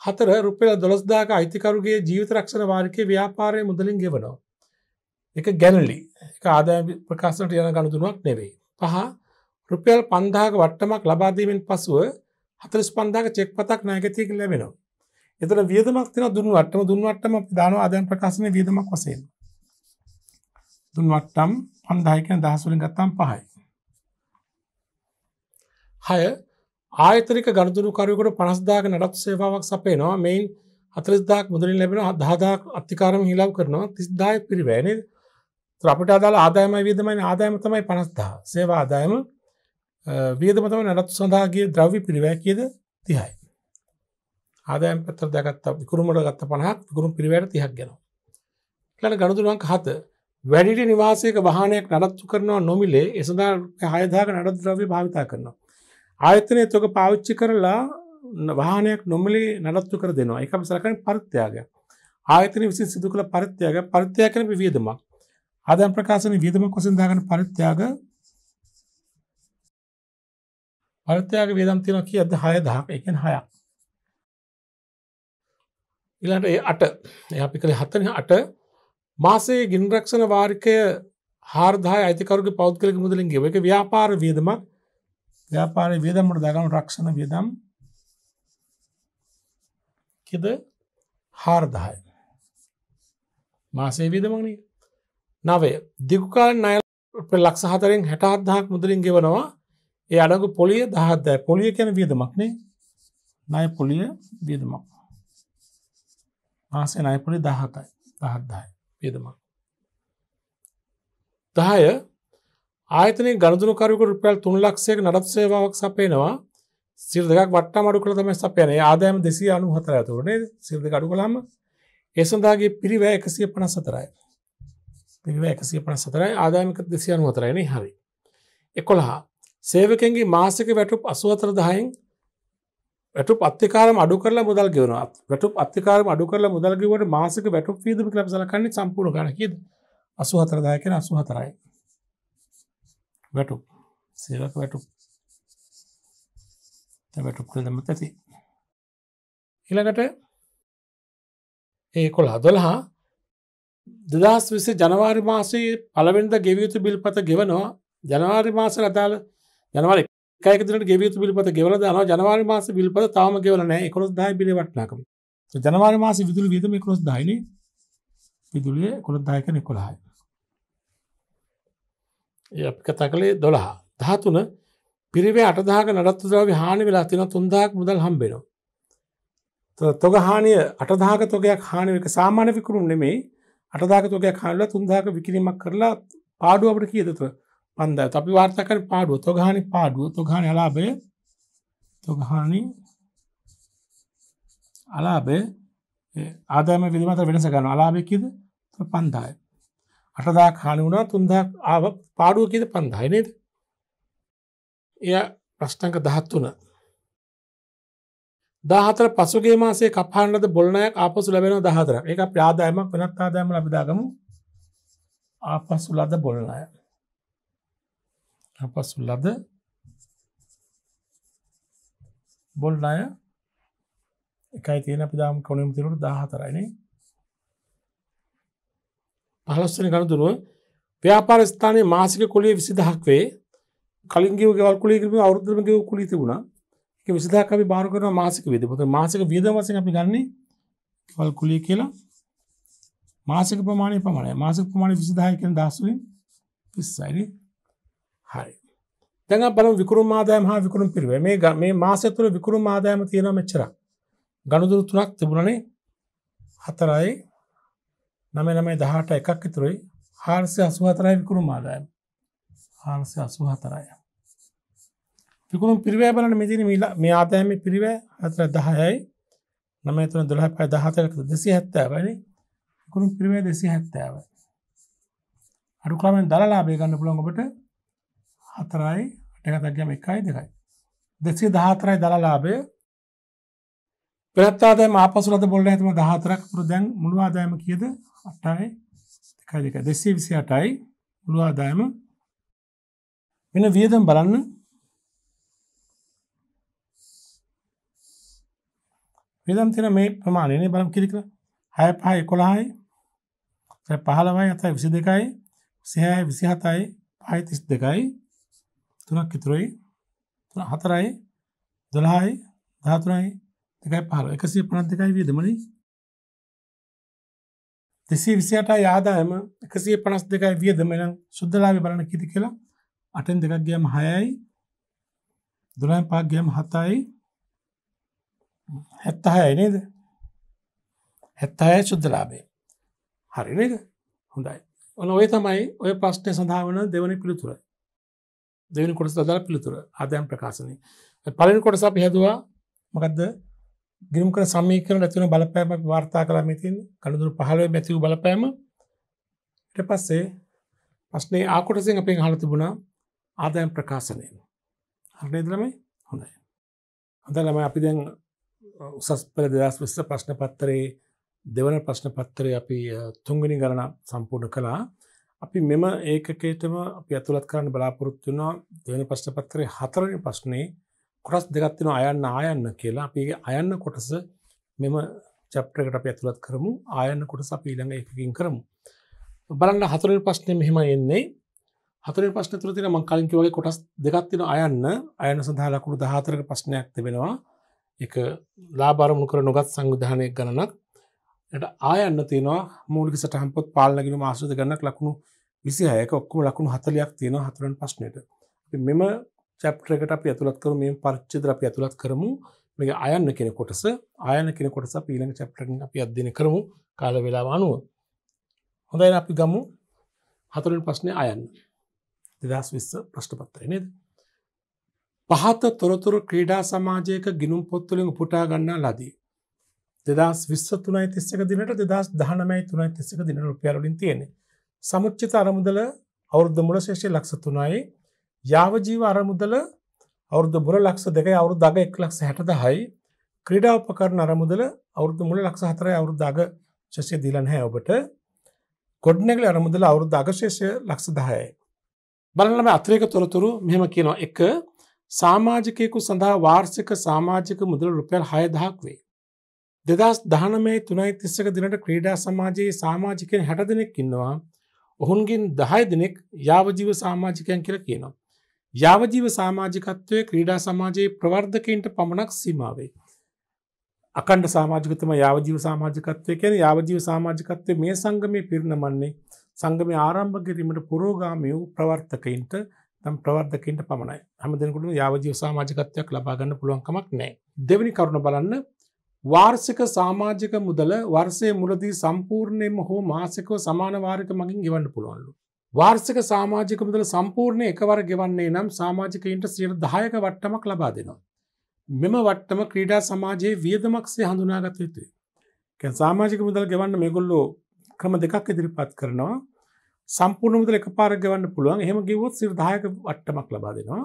හතර රුපෙල දොළස්දාක අයිතිකරුගේ ජීවිත රක්ෂණ වාර්කය ව්‍යාපාරය මුදලින් ගෙවනවා. එක ගැනලි එක ආදාය ප්‍රකාශනට යන ගණතුනුවක් නෙවෙයි. පහ රුපියල් පන්දාක වට්ටමක් ලබාදීමෙන් පසුව හතරිස් පන්දාක චෙක් පතක් නෑගතියක ලැබෙනවා. එතර වියදමක් තින දුන්නු වටම දුන්වටම දාන ආදායම් ප්‍රකාශනය වියදමක් වසයෙන්. දුන්වට්ටම් පන්දායකන දහසුලින් ගත්තම් පහයි. හය ආයතරික ගණතුරුකරයකුට පනස්දාක නඩත් සේවාවක් සපේනවා මෙයින් හතලස්දාක් මුදරින් ලැබෙන අදාදාක් අත්තිකාරම හිලාව කරනවා තිස්දාය පිරිවෑනේ ත්‍රපට අදාල ආදායම වියදමයි ආදායම තමයි පනස්දා සේවා ආදායම වියදමතම නඩත් සඳහාගේ ද්‍රව්‍ය පිරිවෑ කියද තිහයි. ආදායම් පත්‍ර දැගත්ත විකුරුමට ගත්ත පනහත් ගුරුම් පිරිවැට තිහක් ගෙනවා. ලට ගණතුරුවන් හත වැඩිට නිවාසයක වාහනයක් නඩත්තු කරනවා නොමිලේ එසඳා හයදාක නඩත් ද්‍රව්‍ය භාවිතා කරනවා. ආයතනය තොක පාවිච්චි කරලා වාහනයක් නොමලි නඩත්තු කර දෙනවා එක සලකන පරිත්‍යයාග ආයතන විසි සිදු කළ පරිත්‍යයාග පරිත්‍යයා කන විවියදමක් ආදම් ප්‍රකාශන වියදම කොසින්දාගන පරිත්‍යයාග පරිත්‍යයාග වේදම් තියෙන කිය අද හය දහක් එකෙන් හයක් ඉලාට ඒ අට අපි කළ හත්තන අට මාසේ ගින්රක්ෂණ වාර්කය හාර්දාය අතිකරු පෞද්ගලක මුදලින් ගෙව එක ව්‍යාපාර වියදමක් ව්‍යාපාරයේ වියදමට දගම රක්ෂණ වියදම් කිද 4000යි. මාසයේ වියදමනේ 9 දිගු කාලේ ණය ලක්ෂ 4න් 67000ක් මුදලින් ගෙවනවා. ඒ අඩංගු පොලිය 17000යි. පොලිය කියන්නේ වියදමක් නේ. ණය පොලිය වියදමක්. මාසයේ ණය පොලිය 17යි. 17000යි වියදමක්. 10 ආයතනයේ ගණදුනකරුවකට රුපියල් 3 ලක්ෂයක නඩත් සේවාවක් සපයනවා. සිල් දෙකක් වට්ටා මඩු කළා තමයි සපයන්නේ. ආදායම 294 ඇතුළු නේද? සිල් දෙක අඩු කළාම ඒ සඳහාගේ පිරිවැය 154යි. පිරිවැය 154යි ආදායම 294යි නේ හරි. 11 සේවකයන්ගේ මාසික වැටුප් 84000න් වැටුප් අත්‍යකාරම අඩු කරලා මුදල් ගෙවනවා. වැටුප් අත්‍යකාරම අඩු කරලා මුදල් ගෙවුවට මාසික වැටුප් වීදම කියලා සලකන්නේ සම්පූර්ණ ගණන කීයද? 84000 කියන 84යි. වැටු සේවක වැටු වැටුක්ට දම ඇති ඉළඟට ඒ කොළ හදොල්හා දෙදස් විසේ ජනවාරි මාසේ පළවෙන්ද ගෙවියුතු බිල්පත ගෙවනවා ජනවාරි මාස රතාල ජනවාරි එකකදට ගෙවියතු බිල්පත ගෙවල දනවා ජනවාරි මාස බිල්පත තාම ගෙවලන එකකොස් දායි බිලවට්නාකම ජනවාරි මාස විදුල විදම එකකොස් දයින විදුලිය කොළොත් දායකන කොළහයි ඒ අපි කතා කළේ දොළහා දහතුන පිරිවේ අටදාක නඩත්තු ද්‍රව හානි වෙලා තින තුන්දාක් මුදල් හම්බෙනවා තොග හානිය අටදාක තොගයක් හානික සාමාන්‍ය විකරුම් නෙමේ අටදාක තොගයක් හානිල තුන්දාක විකිරීමක් කරලා පාඩුව අපට කියදතු පන්ද අපි වාර්තකර පාඩුව තොගහානි පාඩුව තොගහන ලාබය තොගහානි අලාබේ ආදාම විදිමත වෙනස ගන්න අලාබයකිද පන්දායි අටදා කාණ වුණා තුන්දා ආව පාඩුව කියද පන්දායි නේද එය ප්‍රශ්ටක දහත්වන දාහතර පසුගේ මාසේ කපාන්නද බොලනයක් ආපසු ලැබෙන දහතර එක ප්‍රාදායමක් වෙනත් ආදායම ලබිදාගමු ආපසු ලද බොලනය අපසු ලද බොල්නය එකයි තියෙන අපි දාම කොනුම් තිරුට දාහතරයිනේ පහලස්සන ගණතුරුව ව්‍යාපාර ස්ථානයේ මාසික කොලිය විසිදහක් වේ කලින්ගේ ගෙවල් කොලිය කිරීම අවුරුද්දමගේ කුලී තිබුණා ඒක විසිදහක් අපි බාර කරන මාසික වේදේ පොත මාසික වියදම වශයෙන් අපි ගන්නේ ගෙවල් කුලිය කියලා මාසික ප්‍රමාණය පමණයි මාසික ප්‍රමාණය 20000 කියන දහස් වලින් 20යි නේ හරි දැන් අපි බලමු විකුරුම් ආදායම හා විකුරුම් පිරිවේ මේ මේ මාසය තුළ විකුරුම් ආදායම තියෙනවා මෙච්චරක් ගණුදුරු තුනක් තිබුණනේ හතරයි නම නමයි දහට එකක් ඉතුරයි හාර්සය අසු හතරයි විකුරු මාදායම් හාරසය අසු හතරය විකුණු පිරිවෑ බලන මෙදින මීලා මේ ආදායම පිරිවෑ හතර දහයයි නම තුන දොළහ පය දහතරකට දෙසි හැත්තාවනි විකුණු පිරිවෑ දෙසි හැත්තාව අඩුකාමෙන් දලලාබේ ගන්න පුළොන් ඔබට හතරයි අටකතක්ගම එකයි දෙකයි දෙසේ දහතරයි දලලාබේ ප්‍රත්තාදයම ආපසු ලද බොල්ල ඇතුම 14ක් තුර දැන් මුළු ආදායම කීයද 8යි 1යි 2යි 228යි මුළු ආදායම වෙන වියදම් බලන්න වියදම් තියෙන මේ ප්‍රමාණයනේ බලමු කීයද කියලා 6 5 11යි 15යි 7යි 22යි 26යි 27යි 5යි 32යි 3ක් ඉතුරුයි 4යි 12යි 13යි දෙකයි පහල එකසිය පනත් දෙකයි වියදමනි දෙසේ විසියට ආදායම එකසිය පනස් දෙකයි වියදමනම් සුද්දලාවි බලන කිති කියලා අටෙන් දෙකක් ගියම හයයි දුලයි පාක් ගියම හතයි හැත්තහයයි නේද හැත්තහය සුද්දලාබේ හරි නේද හොඳයි ඔන ඔය තමයි ඔය ප්‍රශ්නය සඳහාවන දෙවනි පිළිතුර දෙවනි කොටස අදාළ පිළිතුර ආදයම් ප්‍රකාශනය පලනි කොටස අපි හැදවා මොකක්ද ගිරම් කර සමීකරන ඇතිවන බලපෑම වාර්තා කලා මෙතින් කළුදුරු පහළුව මැතිව බලපෑම ට පස්සේ පස්නේ ආකොටසින් අපෙන් හල තිබුණා ආදායම් ප්‍රකාශනය හරනේදලම හොඳයි හඳලම අපි දැන් උසස් පෙර දෙදස් විස්ස ප්‍රශ්න පත්තරේ දෙවන ප්‍රශ්න පත්තරය අපි තුංගනි ගරණ සම්පූර්ණ කළා අපි මෙම ඒකකේටම අපි ඇතුළත් කරන්න බලාපොරොත්තුනා දෙවන ප්‍රශ්න පත්තරේ හතරනි ප්‍රශ්නය කොටස් දෙගත්තින අයන්න ආයන්න කියලා අපගේ අයන්න කොටස මෙම චප්‍රකට අප ඇතුළත් කරමු ආයන්න කොටස අපි ළඟ එකකින් කරමු. බලන්න හතර ප්‍රශ්නය මෙහෙම එන්නේ හතර ප්‍රශ්න තුර තින මංකලින්කි වගේ කොටස් දෙගත්තින අයන්න අයන සඳහලකුළු දහතරක ප්‍රශ්නයක් තිබෙනවා එක ලාබාරමුණ කර නොගත් සංවිධානය ගණනක් ට ආයන්න තියෙනවා මූලික සටහම්පොත් පාලගෙන මාසුද ගන්නක් ලකුණු විසිහයක ඔක්කම ලකුණු හතලයක් තියෙන හතුරන් ප්‍රශ්නයට මෙම චැප්ට්‍රකට අප ඇතුළත් කරු මේ පරිච්චිදර අප ඇතුළත් කරමු මේ අයන්න කෙන කොටස අයන කෙන කොටස පීළඟ චැප්ටරෙන් අපි අධ්‍යන කරමු කාල වෙලා අනුව හොඳයි අපි ගමු හතුරින් ප්‍රශ්නය අයන්න දෙදස් විස්ස ප්‍රශ්ටපත්තරය නේද පහත තොරතුරු ක්‍රීඩා සමාජයක ගිනුම් පොත්තුලින් පුටා ගන්නා ලදී දෙදස් විස්ස තුනයි තිස්සක දිනට දෙදස් දහනමයි තුනයි තිස්සක දින රුපියරුලින් තියෙන සමුච්චිත අරමුදල අවුද්ධ මුල ශේෂය ලක්ෂ තුනයි යාවජීව අරමුදල අවුරදු මුල ලක්ෂ දෙකයි අවුරු දග එක් ලක්ෂ හැටදහයි ක්‍රඩා උපකරන අරමුදල අවුරදු මුල ලක්ෂ හතරයි අවුරු දග ශෂය දීලන්හැ ඔබට ගොඩ්නැගල අරමුදල අවුරුදු අගශේෂය ලක්ෂ දහයයි. බලනම අත්‍රයක තොරතුරු මෙහෙම කියනවා එක සාමාජිකයකු සඳහා වාර්ෂික සාමාජික මුදල රුපියල් හයදහක් වේ. දෙදස් දහනමේ තුනයි තිස්සක දිනට ක්‍රීඩා සමාජයේ සාමාජිකයෙන් හැට දෙනෙක් ඉන්නවා ඔහුන්ගින් දහය දෙනෙක් යාවජීව සාමාජිකයන් කියර කියනවා. යාවජීව සාමාජිකත්වය ක්‍රීඩා සමාජයේ ප්‍රවර්ධකන්ට පමණක් සීමාවේ. අකණ්ඩ සාමාජිකතම යාවජීව සාමාජිකත්වය කියන යාවජීව සාමාජිකත්වය මේ සංගමය පිරිණමන්නේ සංගමය ආරම්භ කිරීමට පුරෝගාමය වූ ප්‍රවර්තකයින්ට තම් ප්‍රවර්ධකින්ට පමණයි හම දෙනකුට යාවජීව සාමාජිකත්වයක් ලබාගන්න පුළුවන්කමක් නෑ. දෙවැනි කරුණ බලන්න වාර්සික සාමාජික මුදල වර්සය මුලදී සම්පූර්ණයම හෝ මාසකව සමානවාරක මගින් ගෙවන්න පුළුවන්ලු. වාර්සික සාමාජික මුදල සම්පූර්ණය එකවර ගෙවන්නේ නම් සාමාජිකයින්ට සියට දායක වට්ටමක් ලබා දෙනවා. මෙම වට්ටම ක්‍රීඩා සමාජයේ වියදමක්සේ හඳුනාගත යුතුයි. කැන් සාමාජික මුදල් ගෙවන්න මෙගොල්ලෝ ක්‍රම දෙකක් ඉදිරිපත් කරනවා සම්පූර්ණ මුදල එක පාර ගෙවන්න පුළුවන් එහෙම ගිවොත් සිර දායක වට්ටමක් ලබා දෙනවා.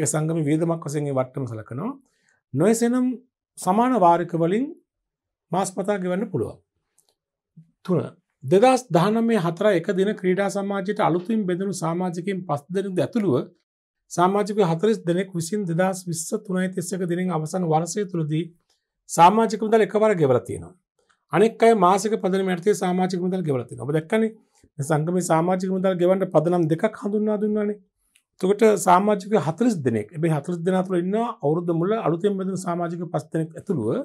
ඒ සංගම වියදමක් වසෙන් වට්ටම සලකනවා. නොයසනම් සමාන වාරික වලින් මාස්පතා ගෙවන්න පුළුවන්. තුන දෙදස් දහනමේ හතර එක දින ක්‍රීඩා සමාජයට අලුතින් බෙදනු සාමාජකින් පස් දෙනද ඇතුළුව සාමාජික හතරිස් දෙනෙක් විසින් දෙදස් විස්ස තුනයි තිස්සක දිනින් අවසන් වර්සය තුළදී සාමාජික මුදල් එකවර ගෙවලතියනවා. අනෙක් අයි මාසක පදන මැතේ සාමාජික මුදල් ගෙවලති ඔබ දක්කන සංගම සාමාජික මුදල් ගෙවන්ට පදනම් දෙකක් හඳුන්නා දුන්නන්නේ තුකට සාමාජික හතරිස් දෙනෙක් එබේ හතරිස් දෙනතුර ඉන්න අවුරුද මුල අලුතෙන් බෙදන සාමාජික පස්තනෙක් ඇතුළුව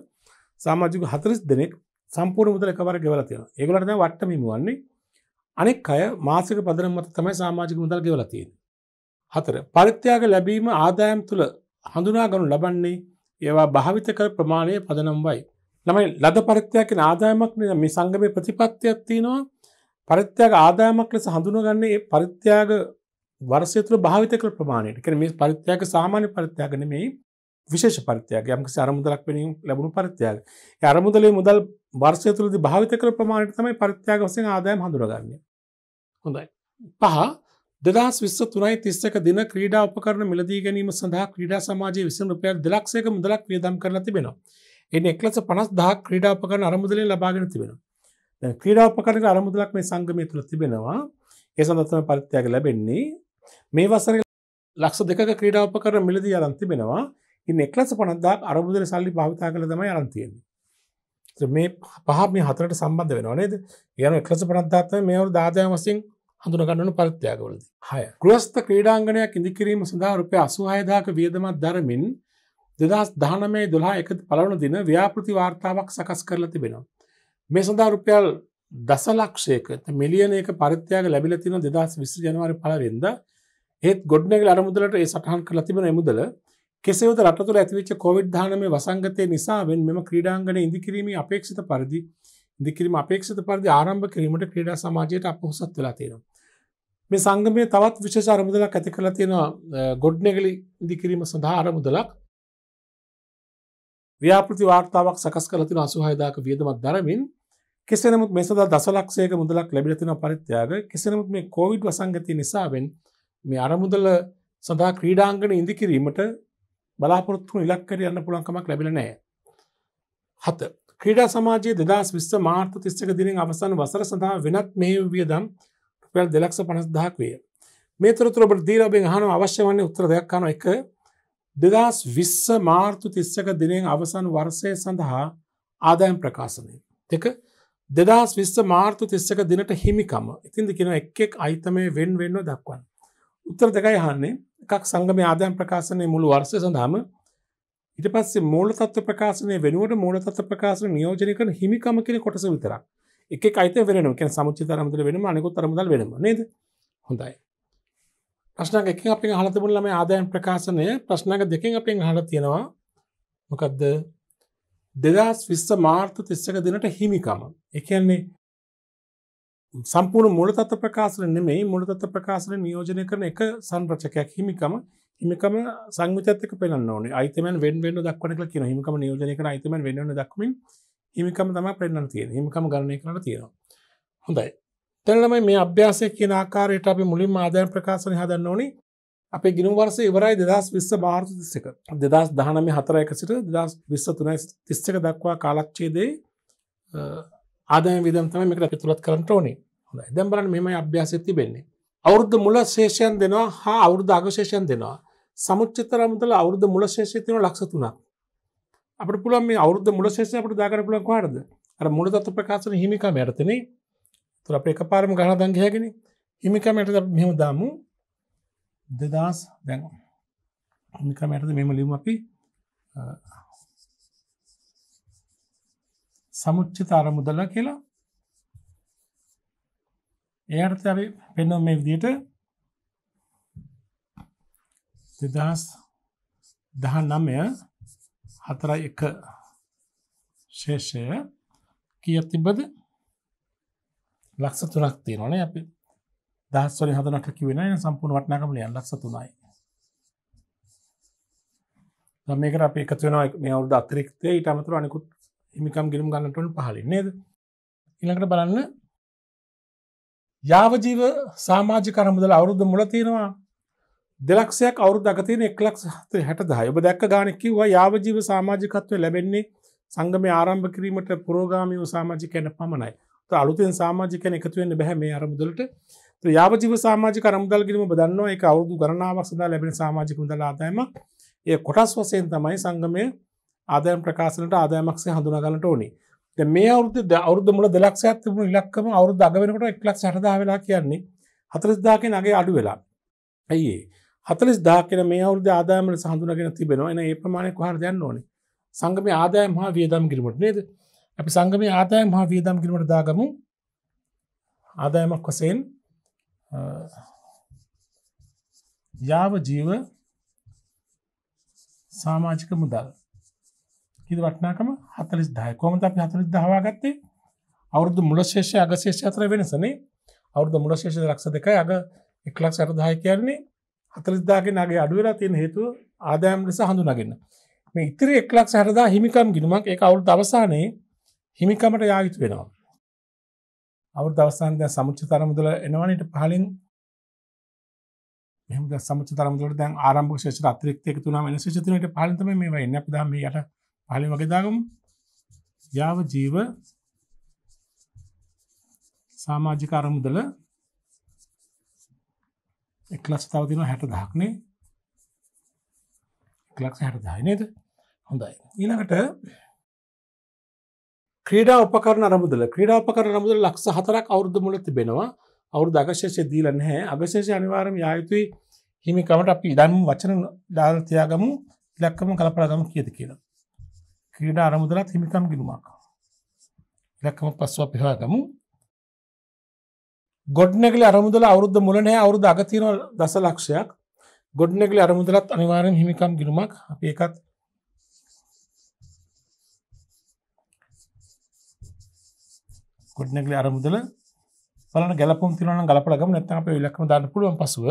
සාමාජික හතරිස් දෙනෙක් සම්පූර් මුදල කවර ගෙවලතිය ඒගලට වට්ටමිම වන්නේ අනෙක් අය මාසික පදන මත තමයි සාමාජික මුදල් ගෙවලතිය. හතර පරිත්‍යයාග ලැබීම ආදායම් තුළ හඳුනා ගනු ලබන්නේ ඒවා භාවිත කර ප්‍රමාණය පදනම්බයි. ළමයි ලද පරිත්‍යයක ආදායමක් මේ සංගමය ප්‍රතිපත්තියක් තියෙනවා පරිත්‍යයාග ආදායමක් ලෙස හඳුනගන්නේ පරිත්‍යයාග වර්සය තුළ භාවිත කර ප්‍රමාණයට කර මේ පරිත්‍යයාග සාමාන්‍ය පරිත්‍යයාගනමයි විශේෂ පරිත්‍යයක් යම්කිසි අරමුදලක් වෙනින් ලැබුණු පරිත්‍යාග. ඒ අරමුදලේ මුදල් වර්ෂය තුලදී භාවිත කළ ප්‍රමාණයට තමයි පරිත්‍යාග වශයෙන් ආදායම් හඳුනගන්නේ. හොඳයි. පහ දෙදස් විස්ස තුනයි තිස්සක දින ක්‍රීඩා උපකරන මිලදී ගැනීම සඳහා ක්‍රීඩා සමාජයේ විසින් රුපියල් දෙලක්ෂයක මුදලක් වියදම් කරලා තිබෙනවා. එන් එක්ලස පනස් දහ ක්‍රීඩා උපකරන අරමුදලෙන් ලබාගෙන තිබෙනවා. දැන් ක්‍රීඩා උපකරණක අරමුදලක් මේ සංගමය තුළ තිබෙනවා. ඒ සඳහා තමයි පරිත්‍යාග ලැබෙන්නේ. මේ වසරේ ලක්ෂ දෙකක ක්‍රීඩා උපකරන මිලදී අරන් තිබෙනවා. එක්ලස පනදක් අරබුදුර සල්ලි භාවිතා කළ තමයි අරන්තියෙන්නේ මේ පහම හතරට සම්බන්ධ වෙන නේද යන එක්ලස පනත්තාත්ම මෙවරු දාදය වසින් හඳුනගන්නු පරිත්‍යයාගවලද හය ගෘස්ත ක්‍රීඩාංගනයක් ඉදිකිරීම සඳහා රුපය අසුහයදාක වියදමත් දරමින් දෙදස් දානමේ දොලා එක පලවන දින ව්‍යාපෘති වාර්තාවක් සකස් කරල තිබෙනවා. මේ සඳහා රුපියල් දසලක්ෂයක මිලියනක පරිත්‍යයාග ලැබිල තින දෙදස් විශ ජනවාරි පලවෙද ඒත් ගොඩ්නග අරමුදලට ඒ සටහන් කළ තිබෙන මුදල කෙසේවද රට තුළ ඇතිවෙච්ච කොවිඩ් ධානමය වසංගතය නිසාවෙන් මෙම ක්‍රීඩාංගන ඉදිකිරීම අපේක්ෂිත පරිදි ඉදිකිරීම අපේක්ෂිත පරිදි ආරම්භ කිරීමට ක්‍රීඩා සමාජයට අපොහොසත් වෙලා තියෙනවා. මේ සංගමය තවත් විශේෂ අරමුදලක් ඇති කරලා තියෙනවා ගොඩ්නැගලි ඉදිකිරීම සඳහා අරමුදලක් ව්‍යාපෘති වාර්තාවක් සකස් කරතින අසුහයදාක වියදමක් දරමින් කෙසනමුත් මෙසද දසලක්ෂයක මුදලක් ලැබිලතින පරිත්‍යයාග කෙසනමුත් මේ කෝවිඩ් වසංගති නිසාවෙන් මේ අරමුදල සඳහා ක්‍රීඩාංගන ඉදිකිරීමට බලාපොරත්තු ඉලක්කර යන්න පුළන්කමක් ලැබිල නෑ. හත ක්‍රීඩා සමාජයේ දෙදස් විස්ස මාර්ත තිස්සක දිනින් අවසන් වසර සඳහා වෙනත් මේ වියදම් රුපැල් දෙලක්ෂ පනස්දහක් විය. මේ තොරතුරට දීරබෙන් හනු අවශ්‍ය වන්නේ උත්තර දෙයක් කන එක දෙදස් විස්ස මාර්තු තිස්සක දිනෙන් අවසන් වර්සය සඳහා ආදායම් ප්‍රකාශනය. දෙක දෙදස් විස්ස මාර්තු තිස්සක දිනට හිමිකම ඉතින්ද කියෙන එක් එක් අයිතමය වෙන් වෙන්ව දක්වන්න. උත්තර දෙකයි අහන්නේ. එකක් සංගමයේ ආදායම් ප්‍රකාශනයේ මුළු වර්ෂය සඳහාම ඊට පස්සේ මූල තත්ත්ව ප්‍රකාශනයේ වෙනුවට මූල තත්ත්ව ප්‍රකාශන නියෝජනය කරන හිමිකම කියන කොටස විතරක්. එක එක අයිතිය වෙනවා. කියන්නේ සමුච්චිත අරමුදල වෙනම අනිකුත් අරමුදල් වෙනම නේද? හොඳයි. ප්‍රශ්නක එකකින් අපෙන් අහලා තිබුණ ළමයි ආදායම් ප්‍රකාශනය ප්‍රශ්නක දෙකකින් අපෙන් අහලා තියෙනවා. මොකද්ද? 2020 මාර්තු 31 දිනට හිමිකම. ඒ කියන්නේ සම්පූර්ණ මූලතත්ත්ව ප්‍රකාශන නෙමෙයි මූලතත්ත්ව ප්‍රකාශන නියෝජනය කරන එක සංරචකයක් හිමිකම හිමිකම සංවිධානයත් එක්ක පෙළන්න ඕනේ. අයිතිමන් වෙන් වෙන්න දක්වන කියලා කියනවා. හිමිකම නියෝජනය කරන අයිතිමන් වෙන් වෙන්න දක්වමින් හිමිකම තමයි පෙන්නන්න තියෙන්නේ. හිමිකම ගණනය කරන්න තියෙනවා. හොඳයි. දැන් ළමයි මේ අභ්‍යාසය කියන ආකාරයට අපි මුලින්ම ආදායම් ප්‍රකාශන හදන්න ඕනේ. අපේ ගිණුම් වර්ෂය ඉවරයි 2020 මාර්තු 31. 2019 4 1 සිට 2023 31 දක්වා කාලච්ඡේදයේ ආදම විදම්තම මේකට පිතුළත් කරට ඕනේ හොඳ දැම්බරන් මෙම අභ්‍යාසය තිබෙන්නේ අවුද්ධ මුල ශේෂයන් දෙනවා හා අවුද්ධ අගශේෂයන් දෙනවා සමුච්චිතර මුදල අවුද්ධ මුල ශේෂය තියෙන ලක්ෂ තුනක් අපිට පුළුවන් මේ අවුද්ධ මුල ශේෂය අපිට දාගන්න පුළුවන් කොහටද අර මුල තත්ත්ව ප්‍රකාශන හිමිකම යටතේනේ ඒතර අපේ එකපාරම ගණන දන් ගහගෙන හිමිකම යටතේ අපි මෙහෙම දාමු 2000 දැන් හිමිකම යටතේ මෙහෙම ලියමු අපි සමුච්චිත අරමුදල කියලා එයට අපි පෙන්නම් මේ විදියට දෙදහස් දහ නමය හතර එක ශේෂය කිය තිබද ලක්ෂ තුනක් තියෙනවන අපි දහස්වලින් හදනට කිවෙන සම්පූර්ණ වටනාකමලය ලක්ෂ තුනයි මේකට අප එකතුවෙන මේ අවුද අතිරික්තය ඉටමතුර අනිකුත් හිමිකම් ගිලම් ගන්නටවන පහලින් නේද ඉළඟට බලන්න යාවජීව සාමාජි කරමුදල අවුරුද්ධ මුල තියෙනවා දෙලක්ෂයක් අවුරුද අගතින එක්ලක් හැට දහ ඔබ දැක්ක ගානකිවවා යාවජීව සාමාජිකත්වය ලැබෙන්නේ සංගම ආරම්භ කිරීමට පුරෝගාමීව සාමාජි කැන පමණයි අලුතෙන් සාමාජිකන එකතුවෙන්න බැහැ මේ අරමුදලට යාවජීව සාමාජික අරමුදල් කිරීම දන්නවා එක අවුදු ගණනාවක් සඳහා ලැබෙන සාමාජිකුදලාදෑම ඒ කොටස් වසයෙන් තමයි සංගමය ආදයම් ප්‍රකාශනට ආදායමක්සේ හඳුනාගන්නට ඕනි මේ අවුද අවුද මුල දෙලක්ෂ ඇතිබුණු ඉලක්කම අවුද දගවෙනකට එක්ලක් සටදා වෙලා කියන්නේ හතලස්දාකෙන් අගේ අඩු වෙලා ඇයිඒ හතලස් දාකෙන මේ අවුද ආදායමට සහඳුනගෙන තිබෙනවා එන ඒ ප්‍රමාණය කොහර දයන්න ඕනේ සංගම ආදායම් හා වියදම් කිරීමට නේද අපි සංගම ආදායම් හා වියදම් කිරීමට දාගමු ආදායමක් වසයෙන් යාව ජීව සාමාජික මුදල් හිද වටනාකම හතලිස් දායකෝමත අප හතලිස් දහවා ගත්තේ අවුදු මුලශේෂය අගශේෂ අතර වෙනසනේ අවුද මුලශේෂ රක්ෂ දෙක අග එක්ලක් සරදාය කියන්නේ හතලිස්දාගෙන අගේ අඩුවෙලා තියෙන හේතුව ආදායම් ලෙස හඳුනගන්න මේ ඉතිරි එක්ලක් සහරදා හිමිකම් ගිනුමක් ඒ අවුල් දවසානයේ හිමිකමට යායුතු වෙනවා අවුරු දවසාන්ද සමුච්ච තරමුදල එනවනට පහලින් මෙම සමුච තරමුදල දැන් ආරම්භ ශේෂ අත්‍රික්තයක තුනා වෙන ශේෂතනට පාලතම මේ වන්න පිදාම යට ආලි වගේදාගම් යාව ජීව සාමාජික අරමුදල එක්ලස්ථාව තින හැට දහක්නේ ලක්ෂ හැට දායි නේද හොඳයි ඊළඟට ක්‍රීඩා උපකරණ අරමුදල ක්‍රීඩා උපකරණ අරමුදල ලක්ෂ හතරක් අවුරුදු මුල තිබෙනවා අවුරුදු අගශේෂය දීලා නැහැ අවශේෂය අනිවාර්යම යා යුතුයි හිමිකමට අපි ඉදන් වචන දාලා තියාගමු ඉලක්කම කලපලා ගමු කීයද කියලා ක්‍රීඩා අරමුදලත් හිමිකම් ගිනුමක්. ඉලක්කම පස්සුව අපි හොයාගමු. ගොඩනැගිලි අරමුදල අවුරුද්ද මුල නැහැ අවුරුද්ද අග තියෙන දසලක්ෂයක්. ගොඩනැගිලි අරමුදලත් අනිවාර්යෙන් හිමිකම් ගිනුමක්. අපි ඒකත් ගොඩනැගිලි අරමුදල බලන ගැලපුම් තියෙනවා නම් ගලපලා ගමු නැත්නම් අපි ඉලක්කම දාන්න පුළුවන් පසුව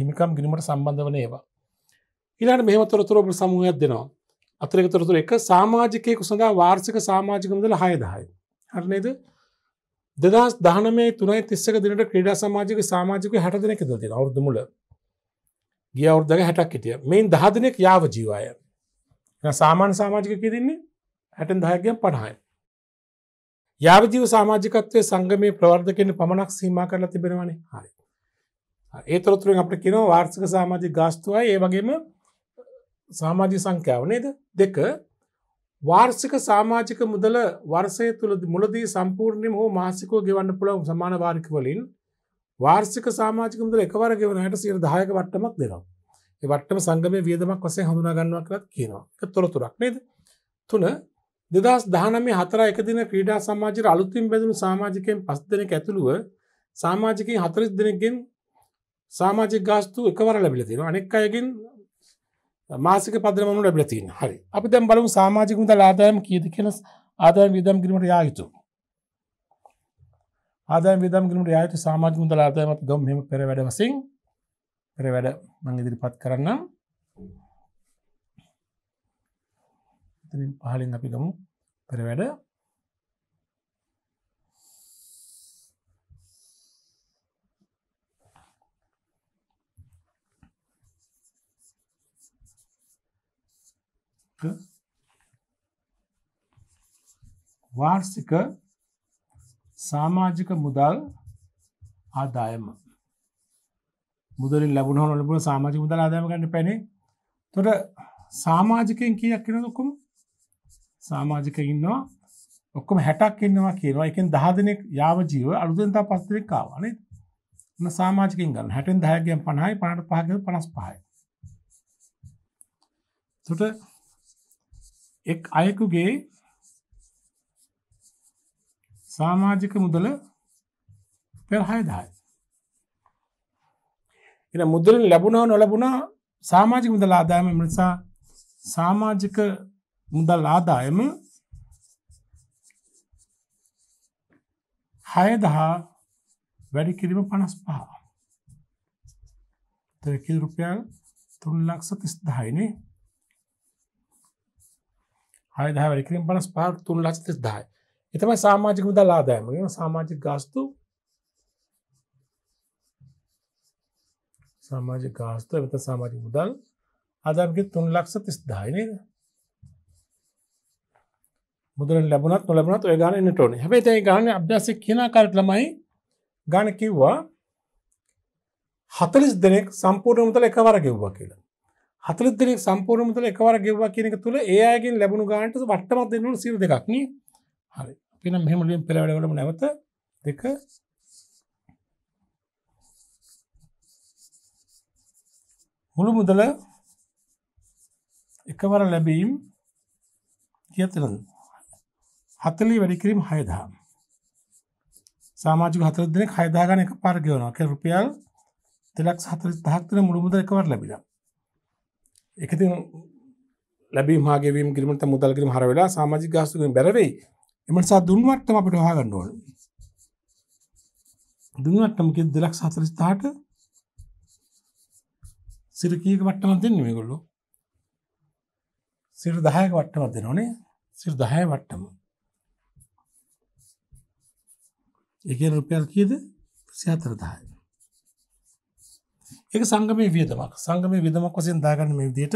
හිමිකම් ගිනුමට සම්බන්ධ වෙන ඒවා. ඊළඟට මෙහෙම තොරතුරු සමූහයක් දෙනවා. අතරක තොරතුර එක සාමාජිකයකු සඳහා වාර්සික සාමාජික මුදල හයදායි. හරනේද දෙදස් දහනමේ තුනයි තිස්සක දිනට ක්‍රඩා සමාජික සමාජික හැට දෙනෙක දතින අවුද මුල ගිය අවුද්දග හැටක් හිටිය මෙයින් දහදනෙක් යාව ජීවාය. සාමාන්‍ය සාමාජික කියෙදන්නේ හැටන් දහයකයන් පටහයි. යාවජීව සාමාජිකත්වය සංගමය ප්‍රවර්ධකෙන පමණක් සීම කරලා තිබෙනවනේ හරි. ඒ තොරතුරින් අපට කිනෝ වාර්සික සාමාජික ගාස්තුවයි ඒ වගේම සාමාජ්‍ය සංඛ්‍යාව නේද දෙක වාර්ෂික සාමාජික මුදල වර්සය තුළද මුලදී සම්පූර්ණයම හෝ මාසිකෝ ගෙවන්න පුළුවන් සමාන වාරික වලින් වාර්ෂික සාමාජික මුදල එකවර ගෙවනට සිර දායක වට්ටමක් දෙනවා. ඒ වට්ටම සංගමය වියදමක් වසේ හඳුනා ගන්නවා කියලත් කියනවා. එක තොරතුරක් නේද? තුන දෙදස් දානමේ හතර එකදින ක්‍රීඩා සමාජයට අලුත්තින් බැඳුණු සමාජිකයෙන් පස් දෙනෙක් ඇතුළුව සාමාජිකින් හතරිස් දෙනෙක්ගෙන් සාමාජික ගාස්තු එකවර ලැබිල තියෙන අනෙක් අයගෙන් මාසික පදරමු ලැබලතින හරි අපි දැම් බලමු සාමාජිකුන්ට ආදායම් කියද කියල ආදායම් විදම් කිරීමට යායුතු ආදායම් විදම් කිරීමට යායුතු සාමාජිකුන්ට ආදායම ගම් මෙම පෙර වැඩ වසින් පෙර වැඩ මං ඉදිරිපත් කරන්න පහලින් අපි ගමු පෙර වැඩ වාර්ෂික සාමාජික මුදල් ආදායම මුදලින් ලැබුණ හොන ලබුණ සාමාජික මුදල් ආදායම ගන්න පැනේ තොට සාමාජිකයෙන් කියක් කියෙන ලොකුම් සාමාජික ඉන්නවා ඔක්කම හැටක් ඉන්නවා කියනවා එකෙන් දහදනෙක් යාව ජීව අලුදෙන්තා පස්තරෙක් කාවනේ සාමාජිකින් ගන්න හැටෙන් දහයගෙන් පණහයි පණට පහග පනස් පහයි තොට එක් අයෙකුගේ සාමාජික මුදල පෙරහයදායි. එ මුදලින් ලැබුණාව නොලබුණා සාමාජික මුදල ආදායම නිසා සාමාජික මුදල් ආදායම හයදහා වැඩි කිරීම පනස් පහ. තැකිල් රුපියල් තුන් ලක්ෂ තිස්දායිනේ ආයදහ වැඩකිරින් පනස් පාක් තුන් ලක්ස් තිස් දායි එතමයි සාමාජික මුදල් ආදායම සාමාජික ගාස්තු සාමාජික ගාස්තු වෙත සාමාජික මුදල් ආදායමගේ තුන් ලක්ෂ තිස් දායි නේද මුදල ලැබුණත් නොලැබුණත් ඔය ගාන එන්නට ඕනේ. හැබැයි දැන් ගාන අභ්‍යාසය කියන ආකාරයට ළමයි ගාන කිව්වා 40 දෙනෙක් සම්පූර්ණ මුදල එකවර ගෙවුවා කියලා. හතුල දෙනෙක් සම්පූර්ණ මුදල එකවර ගෙව්වා කියන එක තුළ ඒ අයගෙන් ලැබුණු ගානට වට්ටමත් දෙන්නු සිල් දෙකක් නේ හරි අපි නම් මෙහෙම ලියුම් පෙරවැඩවලම නැවත දෙක මුළු මුදල එකවර ලැබීම් කියතනද හතලි වැඩි කිරීම හයදා සාමාජික හතර දෙනෙක් හයදාගන එක පාර්ගයවනවා රුපියල් දෙලක් හතර තහක්තන මුළුමුද එකවර ලැබිලා එකතින් ලැබී මාගේවීම කිරීමට මුදල් කිරීම හර වෙලා සමාජික ගාස්තු කිරීම බැර වෙයි. ඒ නිසා දුන්වට්ටම අපිට හොයාගන්න ඕන. දුන්වට්ටම කිය 240000ට සිර කීයක වට්ටමක් දෙන්නේ මේගොල්ලෝ? සිර 10ක වට්ටමක් දෙනෝනේ. සිර 10 වට්ටම. ඒකේ රුපියල් කීයද? 74000. එක සංගමය වියදමක් සංගමය විදමක් වසෙන් දාගන්න විදියට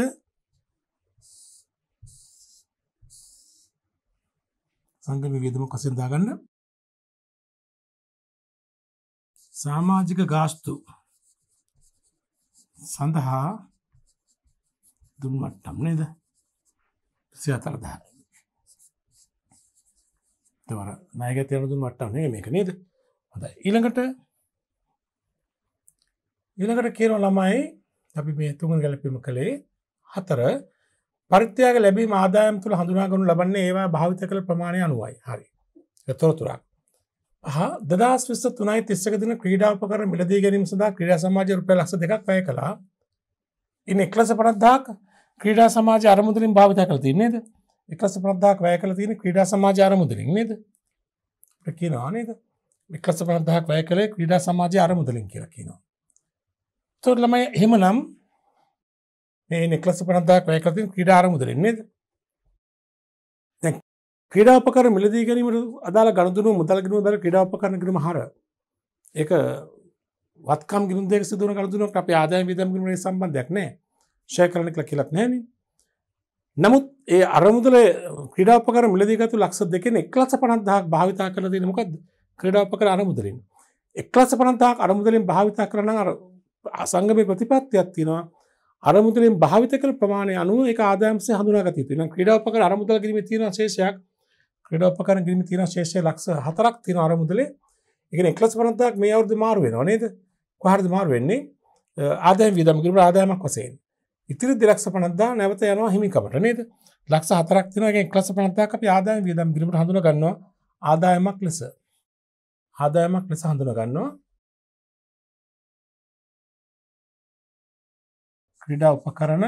සංගම වියදම කසින් දාගන්න සාමාජික ගාස්තු සඳහා දුම්මට්ටම් නේද සියතරදා තවර නායකත්වයට දුම්මට්ටම් නේ මේක නේද හොඳයි ඊළඟට ඉළඟට කියන ළමයි අපි මේ තුමන් ගැලපීම කළේ හතර පරිත්‍යයාග ලැබී ආදායම් තුළ හඳුනාගනු ලබන්නේ ඒවා භාවිත කළ ප්‍රමාණය අනුවයි හරි තොරතුරක් හ දස් විස් තුනයි තිස්සක දින ක්‍රීඩාප කර මිලදී ගැනීම සඳහා ක්‍රීඩා සමාජ රුපය ලක්ස දෙකක් පය කළා ඉන් එක්ලස පනත්දාක් ක්‍රීඩා සමාජ අරමුදලින් භාවිත කළ තින්නේද එකලස ප්‍රදදාක් වැය කළ තියෙන ක්‍රීඩා සමාජ අරමුදලින් නේද කියනවා නේද එකලස ප්‍රදදාක් වැය කළේ ක්‍රීඩා සමාජ අරමුදලින් කියලා කියනවා තොර ළමයි එහෙමනම් මේ නෙක්ලස් 50000ක් වැය කරලා තියෙන ක්‍රීඩා ආරමුදලෙන් නේද? දැන් ක්‍රීඩා උපකරණ මිලදී ගැනීමට අදාළ ගනුදෙනු මුදල් ගෙනුම බැල ක්‍රීඩා උපකරණ ගෙනුම හර ඒක වත්කම් ගිනුම් දෙක සිදු වන ගනුදෙනුවක් අපේ ආදායම් වියදම් ගිනුමේ සම්බන්ධයක් නැහැ. ෂෙයා කරන්න කියලා කියලක් නැහැ නේ. නමුත් ඒ අරමුදල ක්‍රීඩා උපකරණ මිලදී ගත්තු ලක්ෂ දෙකෙන් 150000ක් භාවිතා කරලා තියෙන මොකද්ද? ක්‍රීඩා උපකරණ අරමුදලින්. 150000ක් අරමුදලින් භාවිතා කරන අර අසංගමය ප්‍රතිපත්තියක් තියෙනවා අරමුදලින් භාවිත කළ ප්‍රමාණය අනුව එක ආදායම්සේ හඳුනාගත යුතුයි. නම් ක්‍රීඩා උපකරණ අරමුදල ගිරීමේ තියෙන ශේෂයක් ක්‍රීඩා උපකරණ ගිරීමේ තියෙන ශේෂය ලක්ෂ 4ක් තියෙන අරමුදලේ. ඒ කියන්නේ 1.5ක් මේ අවුරුද්දේ මාරු වෙනවා නේද? කොහරද මාරු වෙන්නේ? ආදායම් වියදම් කිරීම ආදායමක් වශයෙන්. ඉතිරි 2.50 නැවත යනවා හිමිකමට නේද? ලක්ෂ 4ක් තියෙනවා. ඒ කියන්නේ 1.50ක් අපි ආදායම් වියදම් කිරීමට හඳුනා ගන්නවා ආදායමක් ලෙස. ආදායමක් ලෙස හඳුනා ගන්නවා. ක්‍රඩා උපකරන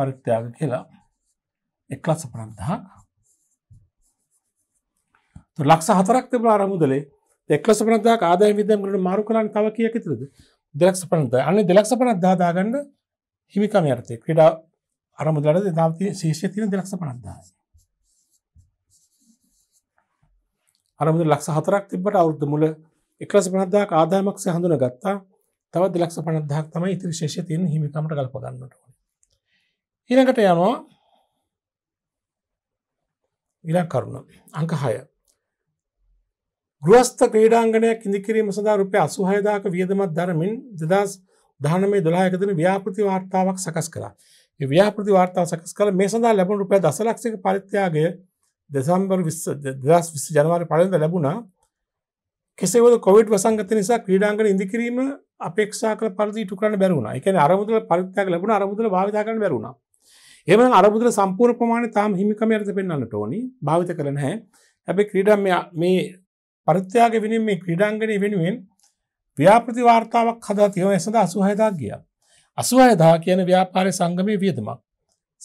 පරිත්‍යාග කියලා එක්ලස පනක්දහක් ලක්ෂ හතරක් තිබ ආරමුදලේ එක්ලස පනදා ආදාය විදමට මාරු කරන්න තව කිය කිතුරද දෙලක්ෂ පනද අන්න දෙලක්ෂ පනත් දාදාගන්න හිමිකම යටතේ ක්‍රඩා අරමුදලට දාති ශේෂය තින දෙලක්ෂ පනත්දා අරමුද ලක්ෂ හතරක් තිබට අවුද්ධ මුල එක්ලස පනදදාක් ආදායමක්ෂ හඳුන ගත්තා තවත් ලක්ෂ පනදහක් තමයි ඉති විශේෂ තියෙන හිමිකමට කල්පගන්නට ඕන ඉරකට යනවා ඉලක් කරුණ අංක හය ගෘහස්ත ක්‍රීඩාංගනයක් ඉදිකිරීම සඳහා රුපය අසුහයදාක වියදමත් දරමින් දෙදස් ධනමේ දොලායකදන ව්‍යාපෘති වාර්තාවක් සකස් කලා ව්‍යාපෘති වාර්තාව සකස් කළ මේ සඳහා ලැබුණ රුපය දසලක්ෂක පරිත්‍යාගය දෙසම්බර් දස් විස් ජනවාරි පලඳ ලැබුණා කෙසේවද කොවිඩ් වසංගත නිසා ක්‍රීඩාංගන ඉදිකිරීම අපේක්ෂා කළ පරිදි ඉටු කරන්න බැරි වුණා. ඒ කියන්නේ අරමුදල පරිත්‍යාග ලැබුණා අරමුදල භාවිතා කරන්න බැරි වුණා. එහෙමනම් අරමුදල සම්පූර්ණ ප්‍රමාණය තාම හිමිකම යටතේ පෙන්වන්නට ඕනි. භාවිත කළ නැහැ. හැබැයි ක්‍රීඩා මේ මේ පරිත්‍යාග වෙනුවෙන් මේ ක්‍රීඩාංගණය වෙනුවෙන් ව්‍යාපෘති වාර්තාවක් හදා තියෙනවා. ඒ සඳහා 86000ක් ගියා. 86000 කියන ව්‍යාපාරයේ සංගමයේ වියදමක්.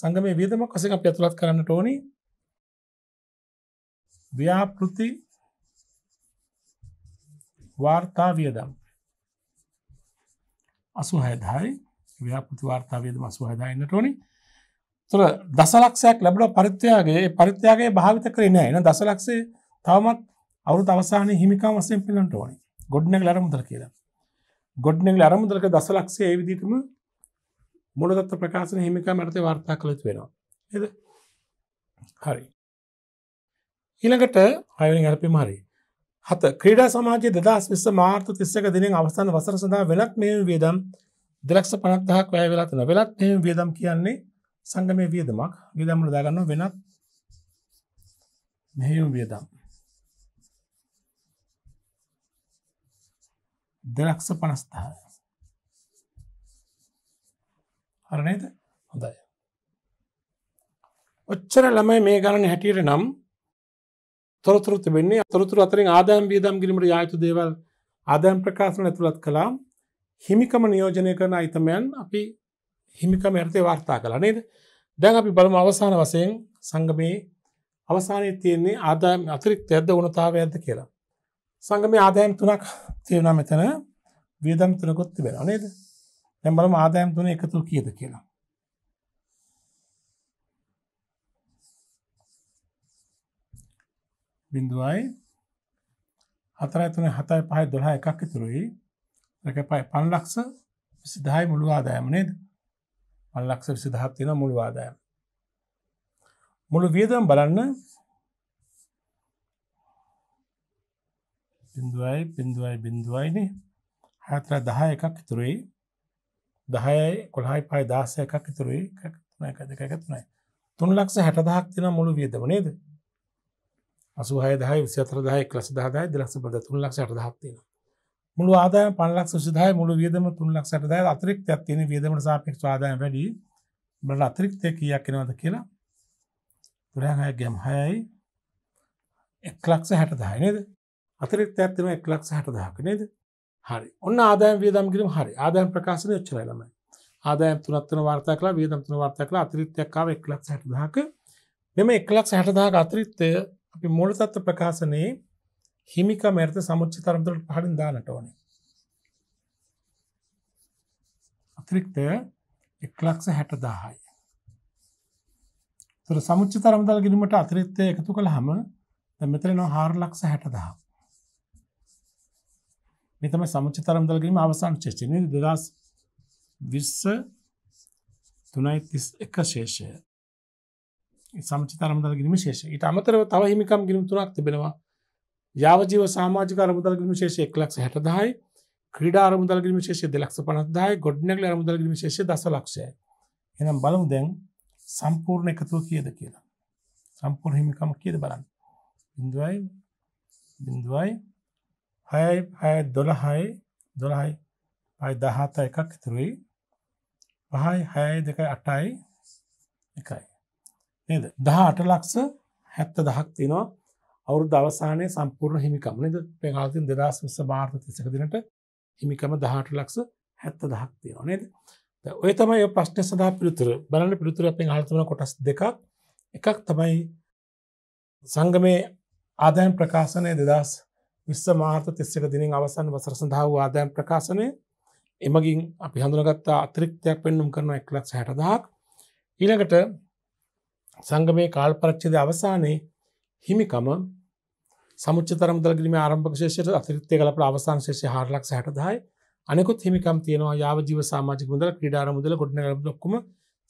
සංගමයේ වියදමක් වශයෙන් අපි අතුලත් කරන්නට ඕනි. ව්‍යාපෘති වාර්තා වියදම් අසු හැදහයි ව්‍යාපති වාර්තාවේදම අසු හැදාන්නට ඕනි තුර දසලක්ෂයක් ලැබට පරිත්‍යයාගේ පරිත්‍යයාගේ භාවිත කරන එන දසලක්ෂේ තවමත් අවු අවසාන හිමිකා වසයෙන් පිලට ඕනි ගොඩ්නෙක් ලරමුදර කියලා ගොඩ්නෙක් අරමුදරක දසලක්ෂේ ඒවිදිටම මුලදත්ත ප්‍රකාශන හිමිකා මැරත වාර්තා කළතු වෙනවා එද හරි ඊළඟට අයනි අලපි මරි හත ක්‍රීඩා සමාජය දෙදස් විස්ස මාර්ත තිස්සක දිනෙන් අවසන් වසර සඳහා වෙනත් මෙම වියදම් දෙලක්ෂ පනත්දහක් වැය වෙලා තියෙන වෙලත් මෙම වියදම් කියන්නේ සංගමයේ වියදමක් වියදම් වල දාගන්න වෙනත් මෙහෙම වියදම් දෙලක්ෂ 50000 හරි නේද හොඳයි ඔච්චර ළමයි මේ ගණන හැටියට නම් තොරතුරු තිබෙන්නේ තොරතුරු අතරින් ආදායම් වියදම් කිරීමට යායුතු දේවල් ආදායම් ප්‍රකාශන ඇතුළත් කළා හිමිකම නියෝජනය කරන අයිතමයන් අපි හිමිකම යටතේ වාර්තා කළා නේද දැන් අපි බලමු අවසාන වශයෙන් සංගමයේ අවසානයේ තියෙන්නේ ආදායම් අතිරික්ත ඇද්ද උණතාවය ඇද්ද කියලා සංගමයේ ආදායම් තුනක් තියෙනවා මෙතන වියදම් තුනකුත් තිබෙනවා නේද දැන් බලමු ආදායම් තුන එකතු කීයද කියලා බිඳුවයි හතරයි තුන හතයි පහයි දොළහ එකක් ඉතුරුයි රැකපයි පන්ලක්ෂ විසිදායි මුළුවාදායම නේද පන්ලක්ෂ විසිදහත් තියෙන මුළුවාදායම මුළු වියදම් බලන්න බිඳුවයි බිඳුවයි බිඳුවයිනේ හතර දහ එකක් ඉතුරුයි දහයයි කොළහයි පයි දාසය එකක් ඉතුරුයි එකක් තුන එක දෙක එක තුනයි තුන් ලක්ෂ හැටදහක් තින මුළු වියදම නේද අසුහය දහයි විසිතර දහයි ලස දහයි දෙලක්ස බද තුන් ලක්ෂ අටදහත්තින මුළු ආදාය පන්ලක් සුසිදහය මුළු වියදම තුන් ලක්ෂ අටදය අතරික් ඇත්තින වියදමට සාපෙක් ආදායම් වැඩි බට අතරික්තය කියක් කෙනවද කියලා තුරහය ගැම් හයයි එක් ලක්ෂ හැට දහයිනද අතරික් ඇත්තින එක් ලක්ෂ හට දහක නේද හරි ඔන්න ආදායම් වියදම් කිරීම හරි ආදායම් ප්‍රකාශන ච්චරයි ළමයි ආදායම් තුනත්වන වාර්තා කලා වියදම් තුන වාර්තා කලා අතිරිත්‍යයක් කාව එක් ලක්ෂ හැට දහක මෙම එක් ලක්ෂ හැට දහක අතිරිත්තය අපි මූලතත්ව ප්‍රකාශනයේ හිමික මැරත සමුච්චි තරම්තුරට පහලින් දානට ඕන අතිරික්ත එක්ලක්ෂ හැටදාහාය තුර සමුච්චි තරම්දල් ගිරීමට අතිරිත්තය එකතු කළ හම මෙතරෙන හාර ලක්ෂ හැටදා මෙතම සමුච්චි තරම්දල් ගීම අවසාන් ශේෂනය දෙදස් විස්ස තුනයි තිස් එක ශේෂය සමචිත අරමුදල් ගිනීම ශේෂ ඊට අමතරව තව හිමිකම් ගිනුම් තුනක් තිබෙනවා යාවජීව සාමාජික අරමුදල් ගිනීම ශේෂ 1 ලක්ෂ 60000යි ක්‍රීඩා අරමුදල් ගිනීම ශේෂය 2 ලක්ෂ 50000යි ගොඩනැගිලි අරමුදල් ගිනීම ශේෂය 10 ලක්ෂයයි එහෙනම් බලමු දැන් සම්පූර්ණ එකතුව කීයද කියලා සම්පූර්ණ හිමිකම කීයද බලන්න 0යි 0යි 6යි 6යි 12යි 12යි 5යි 17 එකක් ඉතුරුයි 5යි 6යි 2යි 8යි 1යි නේද දහ අට ලක්ෂ හැත්ත දහක් තිනවා අවුරු දවසානය සම්පූර්ණ හිමිකම නද පෙගාතින් දෙදස් විස භාර්ත තිසක දිනට හිමිකම දහට ලක්ෂ හැත්ත දහක් තියනවා නේද ඔය තමයි ප්‍රශ්න සඳහා පිළිතුර බලන්න පිළිතුර අපෙන් හල්තුන කොටස් දෙකක් එකක් තමයි සංගමේ ආදායම් ප්‍රකාශනය දෙදස් විස්ස මාර්ත තිස්සක දිනින් අවසන් වසර සඳහා වූ ආදායම් ප්‍රකාශනය එමගින් අපි හඳුනගත්තා අතිරික්තයක් පෙන්නුම් කරන එක් ලක්ෂ හැටදහක් ඊළඟට සංගමේ කාල්පරච්චද අවසානයේ හිමිකම සමුචතර මුදල්ගරීම ආරම්භක ශේෂයට අතිරිත්තය කලපට අවසාන ශේෂ හාරලක් සහටදහයි අනෙකුත් හිමිකම් තියෙනවා යාව ජීව සාමාජික මුදල ක්‍රඩාර මුදල ගොඩන ලොක්කුම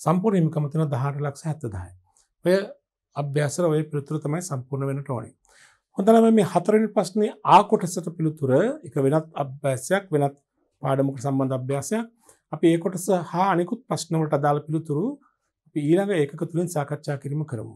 සම්පූර් හිමිකමතින දහර ලක්ෂ ඇත්තදායි. ඔය අභ්‍යසර ඔය පිළිතුර තමයි සම්පූර්ණ වෙන ටෝනි. හොඳලම මේ හතරනි ප්‍රශ්නය ආකොටසට පිළිතුර එක වෙනත් අභ්‍යසයක් වෙනත් පාඩමකට සම්බන්ධ අභ්‍යාසයක් අපි ඒකොටස හා අනෙකුත් ප්‍රශ්නවලට අදාළ පිළිතුරු ඊළඟ ඒක තුළින් සාකච්ඡා කිරීම කරමු.